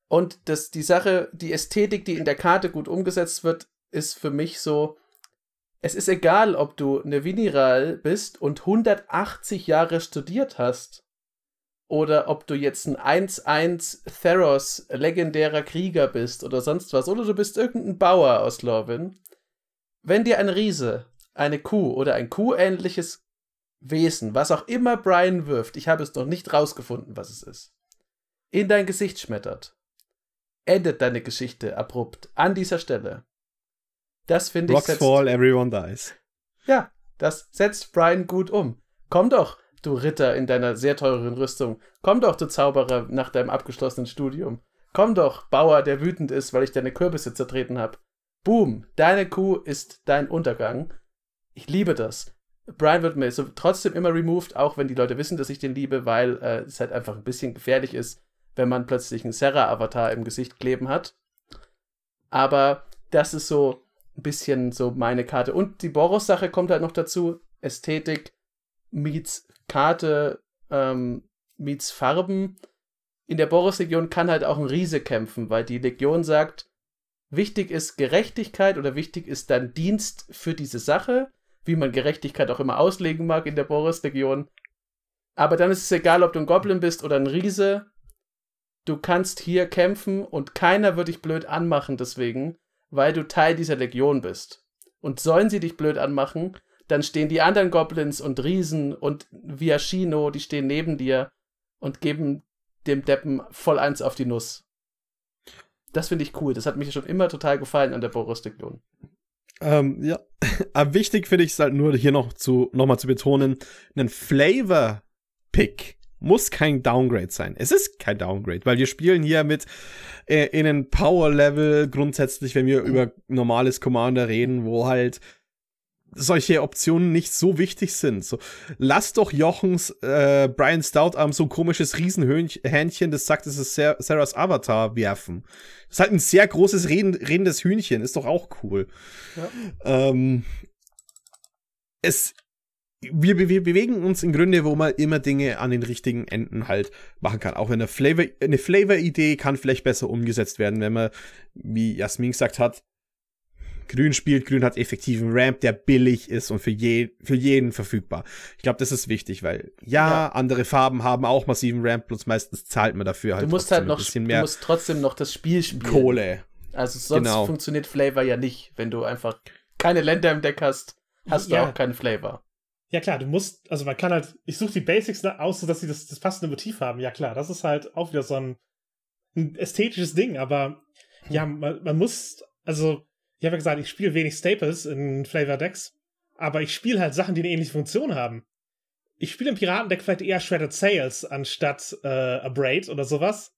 Und das, die Sache, die Ästhetik, die in der Karte gut umgesetzt wird, ist für mich so, es ist egal, ob du eine Viniral bist und 180 Jahre studiert hast. Oder ob du jetzt ein 1-1 Theros, legendärer Krieger bist oder sonst was. Oder du bist irgendein Bauer aus Lorwyn. Wenn dir ein Riese, eine Kuh oder ein kuh Wesen, was auch immer Brian wirft, ich habe es noch nicht rausgefunden, was es ist, in dein Gesicht schmettert, endet deine Geschichte abrupt an dieser Stelle. Das finde ich. Rocks setzt, fall, everyone dies. Ja, das setzt Brian gut um. Komm doch, du Ritter in deiner sehr teuren Rüstung. Komm doch, du Zauberer nach deinem abgeschlossenen Studium. Komm doch, Bauer, der wütend ist, weil ich deine Kürbisse zertreten habe. Boom, deine Kuh ist dein Untergang. Ich liebe das. Brian wird mir so trotzdem immer removed, auch wenn die Leute wissen, dass ich den liebe, weil äh, es halt einfach ein bisschen gefährlich ist, wenn man plötzlich einen Serra-Avatar im Gesicht kleben hat. Aber das ist so ein bisschen so meine Karte. Und die Boros-Sache kommt halt noch dazu. Ästhetik meets Karte ähm, meets Farben. In der Boros-Legion kann halt auch ein Riese kämpfen, weil die Legion sagt, wichtig ist Gerechtigkeit oder wichtig ist dann Dienst für diese Sache, wie man Gerechtigkeit auch immer auslegen mag in der Boros-Legion. Aber dann ist es egal, ob du ein Goblin bist oder ein Riese. Du kannst hier kämpfen und keiner wird dich blöd anmachen deswegen weil du Teil dieser Legion bist. Und sollen sie dich blöd anmachen, dann stehen die anderen Goblins und Riesen und Viashino, die stehen neben dir und geben dem Deppen voll eins auf die Nuss. Das finde ich cool. Das hat mich schon immer total gefallen an der Boris-Legion. Ähm, ja. (laughs) Aber wichtig finde ich es halt nur hier noch zu, nochmal zu betonen, einen Flavor-Pick muss kein Downgrade sein. Es ist kein Downgrade, weil wir spielen hier mit äh, in einem Power-Level grundsätzlich, wenn wir über normales Commander reden, wo halt solche Optionen nicht so wichtig sind. So, lass doch Jochens äh, Brian Stout am so ein komisches Riesenhähnchen, das sagt, es ist Sarahs Avatar, werfen. Das ist halt ein sehr großes Reden redendes Hühnchen, ist doch auch cool. Ja. Ähm, es wir, wir bewegen uns in Gründe, wo man immer Dinge an den richtigen Enden halt machen kann. Auch wenn eine Flavor, eine Flavor-Idee kann vielleicht besser umgesetzt werden, wenn man, wie Jasmin gesagt hat, Grün spielt, Grün hat effektiven Ramp, der billig ist und für, je, für jeden verfügbar. Ich glaube, das ist wichtig, weil ja, ja, andere Farben haben auch massiven Ramp, plus meistens zahlt man dafür halt. Du musst halt noch, du musst trotzdem noch das Spiel spielen. Kohle. Also sonst genau. funktioniert Flavor ja nicht, wenn du einfach keine Länder im Deck hast, hast ja. du auch keinen Flavor. Ja klar, du musst, also man kann halt, ich suche die Basics aus, sodass sie das, das passende Motiv haben. Ja klar, das ist halt auch wieder so ein, ein ästhetisches Ding, aber ja, man, man muss, also ich habe ja gesagt, ich spiele wenig Staples in Flavor Decks, aber ich spiele halt Sachen, die eine ähnliche Funktion haben. Ich spiele im Piratendeck vielleicht eher Shredded Sails anstatt äh, a Braid oder sowas.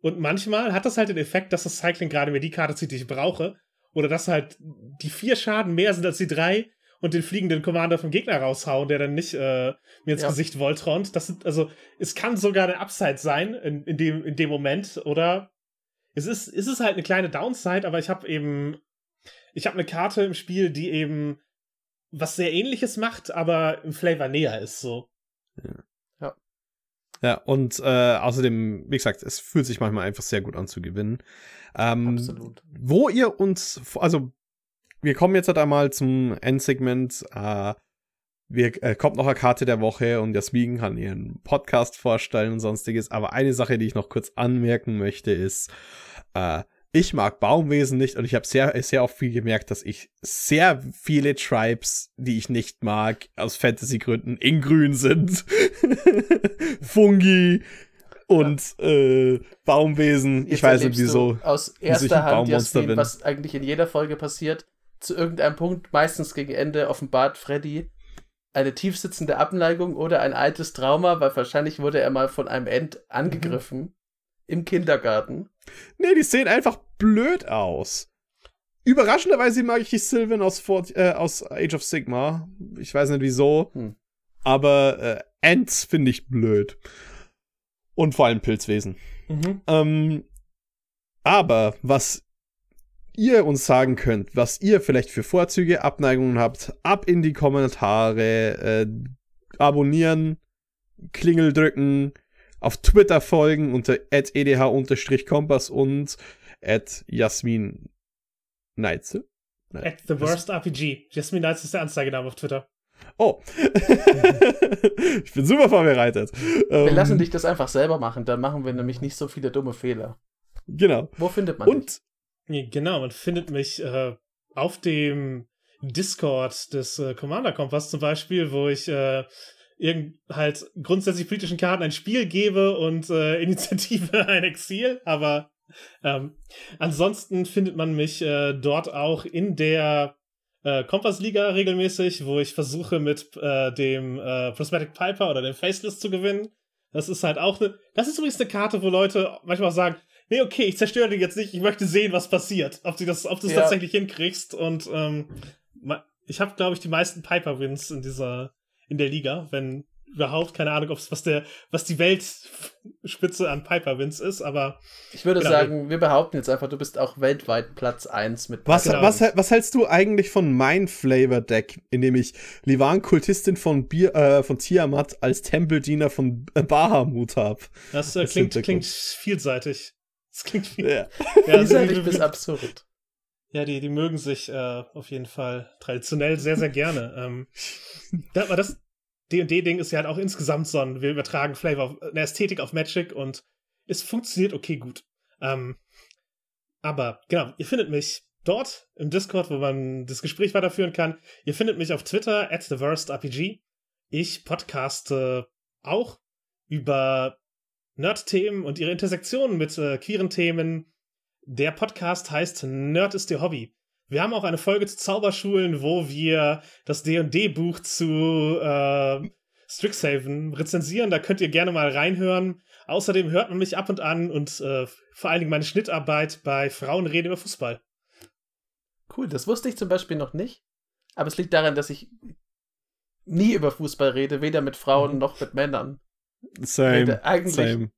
Und manchmal hat das halt den Effekt, dass das Cycling gerade mir die Karte zieht, die ich brauche. Oder dass halt die vier Schaden mehr sind als die drei, und den fliegenden Commander vom Gegner raushauen, der dann nicht äh, mir ins ja. Gesicht Voltront. Das sind, also, es kann sogar eine Upside sein in, in, dem, in dem Moment, oder? Es ist, es ist halt eine kleine Downside, aber ich habe eben, ich habe eine Karte im Spiel, die eben was sehr ähnliches macht, aber im Flavor näher ist, so. Ja. Ja, ja und äh, außerdem, wie gesagt, es fühlt sich manchmal einfach sehr gut an zu gewinnen. Ähm, Absolut. Wo ihr uns, also wir kommen jetzt halt einmal zum Endsegment. Äh, wir, äh, kommt noch eine Karte der Woche und Jasmin kann ihren Podcast vorstellen und sonstiges. Aber eine Sache, die ich noch kurz anmerken möchte, ist, äh, ich mag Baumwesen nicht und ich habe sehr, sehr oft viel gemerkt, dass ich sehr viele Tribes, die ich nicht mag, aus Fantasy-Gründen in Grün sind. (laughs) Fungi und äh, Baumwesen. Jetzt ich weiß nicht wieso. Aus erster Hand, Jasmin, was eigentlich in jeder Folge passiert zu irgendeinem Punkt, meistens gegen Ende, offenbart Freddy eine tiefsitzende Abneigung oder ein altes Trauma, weil wahrscheinlich wurde er mal von einem End angegriffen mhm. im Kindergarten. Nee, die sehen einfach blöd aus. Überraschenderweise mag ich die Sylvan aus, Fort, äh, aus Age of Sigma. Ich weiß nicht wieso. Hm. Aber äh, Ents finde ich blöd. Und vor allem Pilzwesen. Mhm. Ähm, aber was ihr uns sagen könnt, was ihr vielleicht für Vorzüge, Abneigungen habt, ab in die Kommentare, äh, abonnieren, Klingel drücken, auf Twitter folgen unter edh-kompass und at Jasmin Neitze. At the worst RPG. Jasmin Neitze ist der Anzeigename auf Twitter. Oh. (laughs) ich bin super vorbereitet. Wir ähm, lassen dich das einfach selber machen, dann machen wir nämlich nicht so viele dumme Fehler. Genau. Wo findet man Und dich? Genau, man findet mich äh, auf dem Discord des äh, Commander Kompass zum Beispiel, wo ich äh, irgend halt grundsätzlich politischen Karten ein Spiel gebe und äh, (laughs) Initiative ein Exil, aber ähm, ansonsten findet man mich äh, dort auch in der äh, Liga regelmäßig, wo ich versuche mit äh, dem äh, Prismatic Piper oder dem Faceless zu gewinnen. Das ist halt auch eine. Das ist übrigens eine Karte, wo Leute manchmal auch sagen, nee, okay, ich zerstöre dich jetzt nicht, ich möchte sehen, was passiert. Ob du das, ob du es ja. tatsächlich hinkriegst. Und ähm, ich habe, glaube ich, die meisten Piper-Wins in dieser, in der Liga, wenn überhaupt, keine Ahnung, ob's, was der, was die Weltspitze an Piper-Wins ist, aber. Ich würde genau. sagen, wir behaupten jetzt einfach, du bist auch weltweit Platz 1 mit was, genau. was, was hältst du eigentlich von mein Flavor-Deck, in dem ich Livan, Kultistin von, Bier, äh, von Tiamat, als Tempeldiener von Bahamut habe? Das, äh, das klingt, klingt vielseitig. Das klingt wie. Ja, ja also die, bis absurd. Ja, die, die mögen sich äh, auf jeden Fall traditionell sehr, sehr gerne. (laughs) ähm, das, aber das DD-Ding ist ja halt auch insgesamt so ein, wir übertragen Flavor, eine Ästhetik auf Magic und es funktioniert okay gut. Ähm, aber genau, ihr findet mich dort im Discord, wo man das Gespräch weiterführen kann. Ihr findet mich auf Twitter at theworstrpg. Ich podcaste auch über Nerd-Themen und ihre Intersektionen mit äh, queeren Themen. Der Podcast heißt Nerd ist ihr Hobby. Wir haben auch eine Folge zu Zauberschulen, wo wir das D&D-Buch zu äh, Strixhaven rezensieren. Da könnt ihr gerne mal reinhören. Außerdem hört man mich ab und an und äh, vor allen Dingen meine Schnittarbeit bei Frauenreden über Fußball. Cool, das wusste ich zum Beispiel noch nicht. Aber es liegt daran, dass ich nie über Fußball rede, weder mit Frauen mhm. noch mit Männern. Same, eigentlich, same.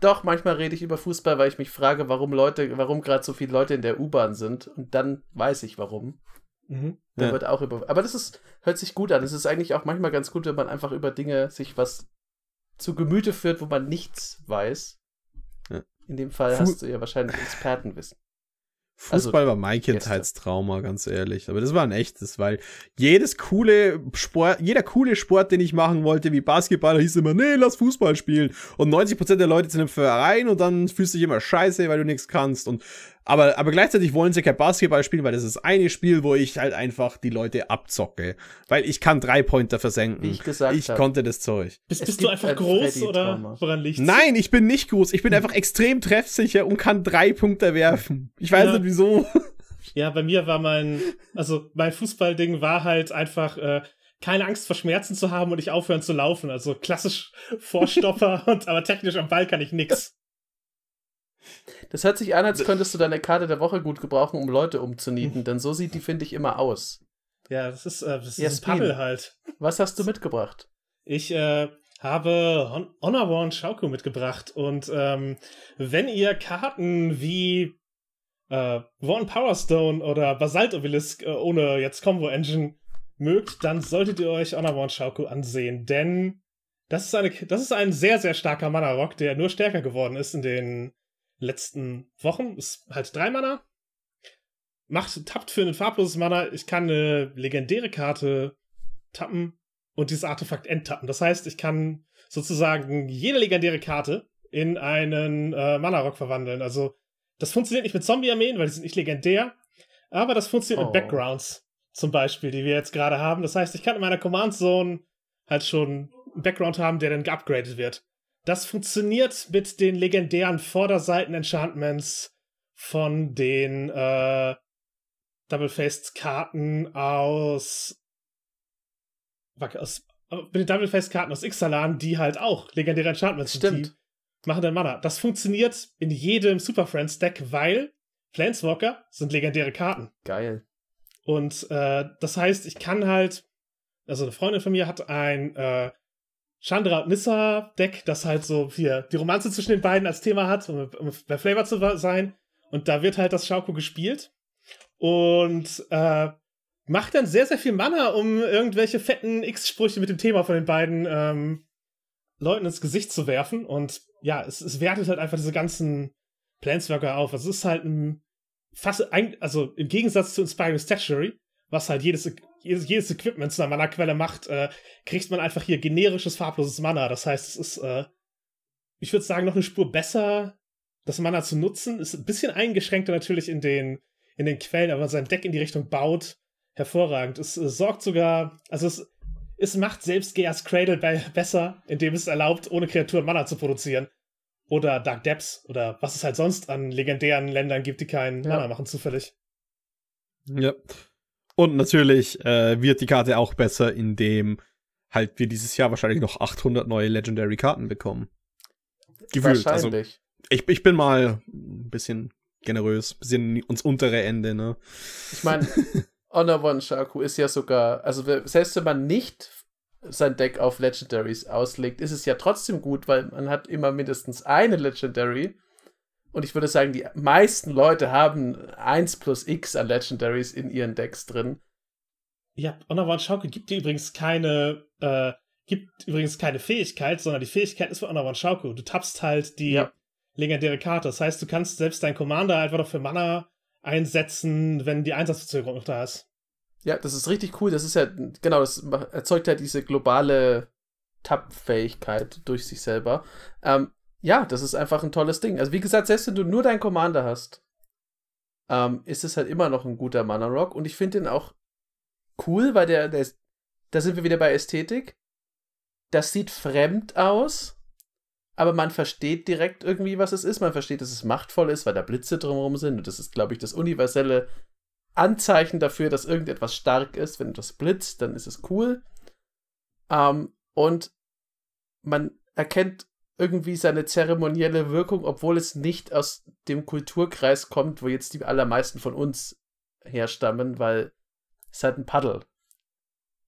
Doch, manchmal rede ich über Fußball, weil ich mich frage, warum Leute, warum gerade so viele Leute in der U-Bahn sind. Und dann weiß ich warum. Mhm. Da ja. wird auch über. Aber das ist, hört sich gut an. Es ist eigentlich auch manchmal ganz gut, wenn man einfach über Dinge sich was zu Gemüte führt, wo man nichts weiß. Ja. In dem Fall Fu hast du ja wahrscheinlich Expertenwissen. Also Fußball also, war mein Kindheitstrauma, ganz ehrlich. Aber das war ein echtes, weil jedes coole Sport, jeder coole Sport, den ich machen wollte, wie Basketball, hieß immer, nee, lass Fußball spielen. Und 90% der Leute sind im Verein und dann fühlst du dich immer scheiße, weil du nichts kannst. Und aber, aber gleichzeitig wollen sie kein Basketball spielen, weil das ist eine Spiel, wo ich halt einfach die Leute abzocke. Weil ich kann drei Pointer versenken. Wie ich gesagt ich hab. konnte das Zeug. Bist, bist du einfach groß oder woran liegt's? Nein, ich bin nicht groß. Ich bin einfach extrem treffsicher und kann drei Punkte werfen. Ich weiß ja. nicht wieso. (laughs) Ja, bei mir war mein, also mein Fußballding war halt einfach, äh, keine Angst vor Schmerzen zu haben und nicht aufhören zu laufen. Also klassisch Vorstopper (laughs) und aber technisch am Ball kann ich nix. Das hört sich an, als könntest du deine Karte der Woche gut gebrauchen, um Leute umzunieten, hm. denn so sieht die, finde ich, immer aus. Ja, das ist, äh, das ist ein Pappel halt. Was hast du mitgebracht? Ich äh, habe Hon Honorable und Shauku mitgebracht und ähm, wenn ihr Karten wie äh, One Power Stone oder Basalt Obelisk äh, ohne jetzt Combo Engine mögt, dann solltet ihr euch Honorable und Shauku ansehen, denn das ist, eine, das ist ein sehr, sehr starker Mana-Rock, der nur stärker geworden ist in den letzten Wochen. Ist halt drei Mana. Macht, tappt für ein farbloses Mana. Ich kann eine legendäre Karte tappen und dieses Artefakt enttappen. Das heißt, ich kann sozusagen jede legendäre Karte in einen äh, Mana-Rock verwandeln. Also, das funktioniert nicht mit Zombie-Armeen, weil die sind nicht legendär. Aber das funktioniert oh. mit Backgrounds zum Beispiel, die wir jetzt gerade haben. Das heißt, ich kann in meiner Command Zone halt schon einen Background haben, der dann geupgradet wird. Das funktioniert mit den legendären Vorderseiten-Enchantments von den äh, Double-Faced-Karten aus, aus äh, mit den Double-Faced-Karten aus Ixalan, die halt auch legendäre Enchantments Stimmt. sind. Machen dann Mana. Das funktioniert in jedem Super Friends Deck, weil Planeswalker sind legendäre Karten. Geil. Und äh, das heißt, ich kann halt, also eine Freundin von mir hat ein äh, Chandra und Nissa Deck, das halt so hier die Romanze zwischen den beiden als Thema hat, um, um bei Flavor zu sein. Und da wird halt das Schauko gespielt und äh, macht dann sehr, sehr viel Mana, um irgendwelche fetten X-Sprüche mit dem Thema von den beiden ähm, Leuten ins Gesicht zu werfen. Und ja, es, es wertet halt einfach diese ganzen Planswalker auf. Also es ist halt ein fast, also im Gegensatz zu Inspiring Statuary, was halt jedes, jedes, jedes Equipment zu einer Mana-Quelle macht, äh, kriegt man einfach hier generisches farbloses Mana. Das heißt, es ist, äh, ich würde sagen, noch eine Spur besser, das Mana zu nutzen. Ist ein bisschen eingeschränkter natürlich in den, in den Quellen, aber sein Deck in die Richtung baut, hervorragend. Es äh, sorgt sogar, also es, es macht selbst Gears Cradle be besser, indem es erlaubt, ohne Kreaturen Mana zu produzieren. Oder Dark Depths oder was es halt sonst an legendären Ländern gibt, die keinen ja. Mana machen, zufällig. Ja. Und natürlich äh, wird die Karte auch besser, indem halt wir dieses Jahr wahrscheinlich noch 800 neue Legendary Karten bekommen. Gefühlt. Also, ich, ich bin mal ein bisschen generös, bisschen ins untere Ende, ne? Ich meine, (laughs) Honor One Shaku ist ja sogar, also selbst wenn man nicht sein Deck auf Legendaries auslegt, ist es ja trotzdem gut, weil man hat immer mindestens eine Legendary und ich würde sagen, die meisten Leute haben 1 plus X an Legendaries in ihren Decks drin. Ja, One Schaukel gibt dir übrigens keine, äh, gibt übrigens keine Fähigkeit, sondern die Fähigkeit ist für One Schaukel. Du tappst halt die ja. legendäre Karte. Das heißt, du kannst selbst deinen Commander einfach noch für Mana einsetzen, wenn die Einsatzverzögerung noch da ist. Ja, das ist richtig cool. Das ist ja, genau, das erzeugt ja diese globale Tapp-Fähigkeit durch sich selber. Ähm, ja, das ist einfach ein tolles Ding. Also wie gesagt, selbst wenn du nur deinen Commander hast, ähm, ist es halt immer noch ein guter Mana Rock. Und ich finde den auch cool, weil der, der ist, da sind wir wieder bei Ästhetik. Das sieht fremd aus, aber man versteht direkt irgendwie, was es ist. Man versteht, dass es machtvoll ist, weil da Blitze drumherum sind. Und das ist, glaube ich, das universelle Anzeichen dafür, dass irgendetwas stark ist. Wenn etwas blitzt, dann ist es cool. Ähm, und man erkennt irgendwie seine zeremonielle Wirkung, obwohl es nicht aus dem Kulturkreis kommt, wo jetzt die allermeisten von uns herstammen, weil es halt ein Paddel.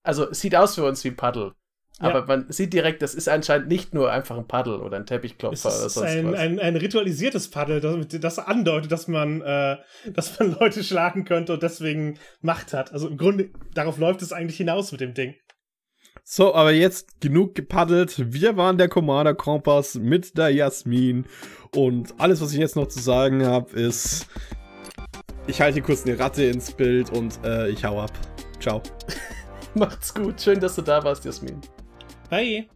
Also es sieht aus für uns wie ein Paddel. Ja. Aber man sieht direkt, das ist anscheinend nicht nur einfach ein Paddel oder ein Teppichklopfer oder sonst ein, was. Ein, ein ritualisiertes Paddel, das, das andeutet, dass man, äh, dass man Leute schlagen könnte und deswegen Macht hat. Also im Grunde, darauf läuft es eigentlich hinaus mit dem Ding. So, aber jetzt genug gepaddelt. Wir waren der Commander Kompass mit der Jasmin. Und alles, was ich jetzt noch zu sagen habe, ist, ich halte kurz eine Ratte ins Bild und äh, ich hau ab. Ciao. (laughs) Macht's gut. Schön, dass du da warst, Jasmin. Hi.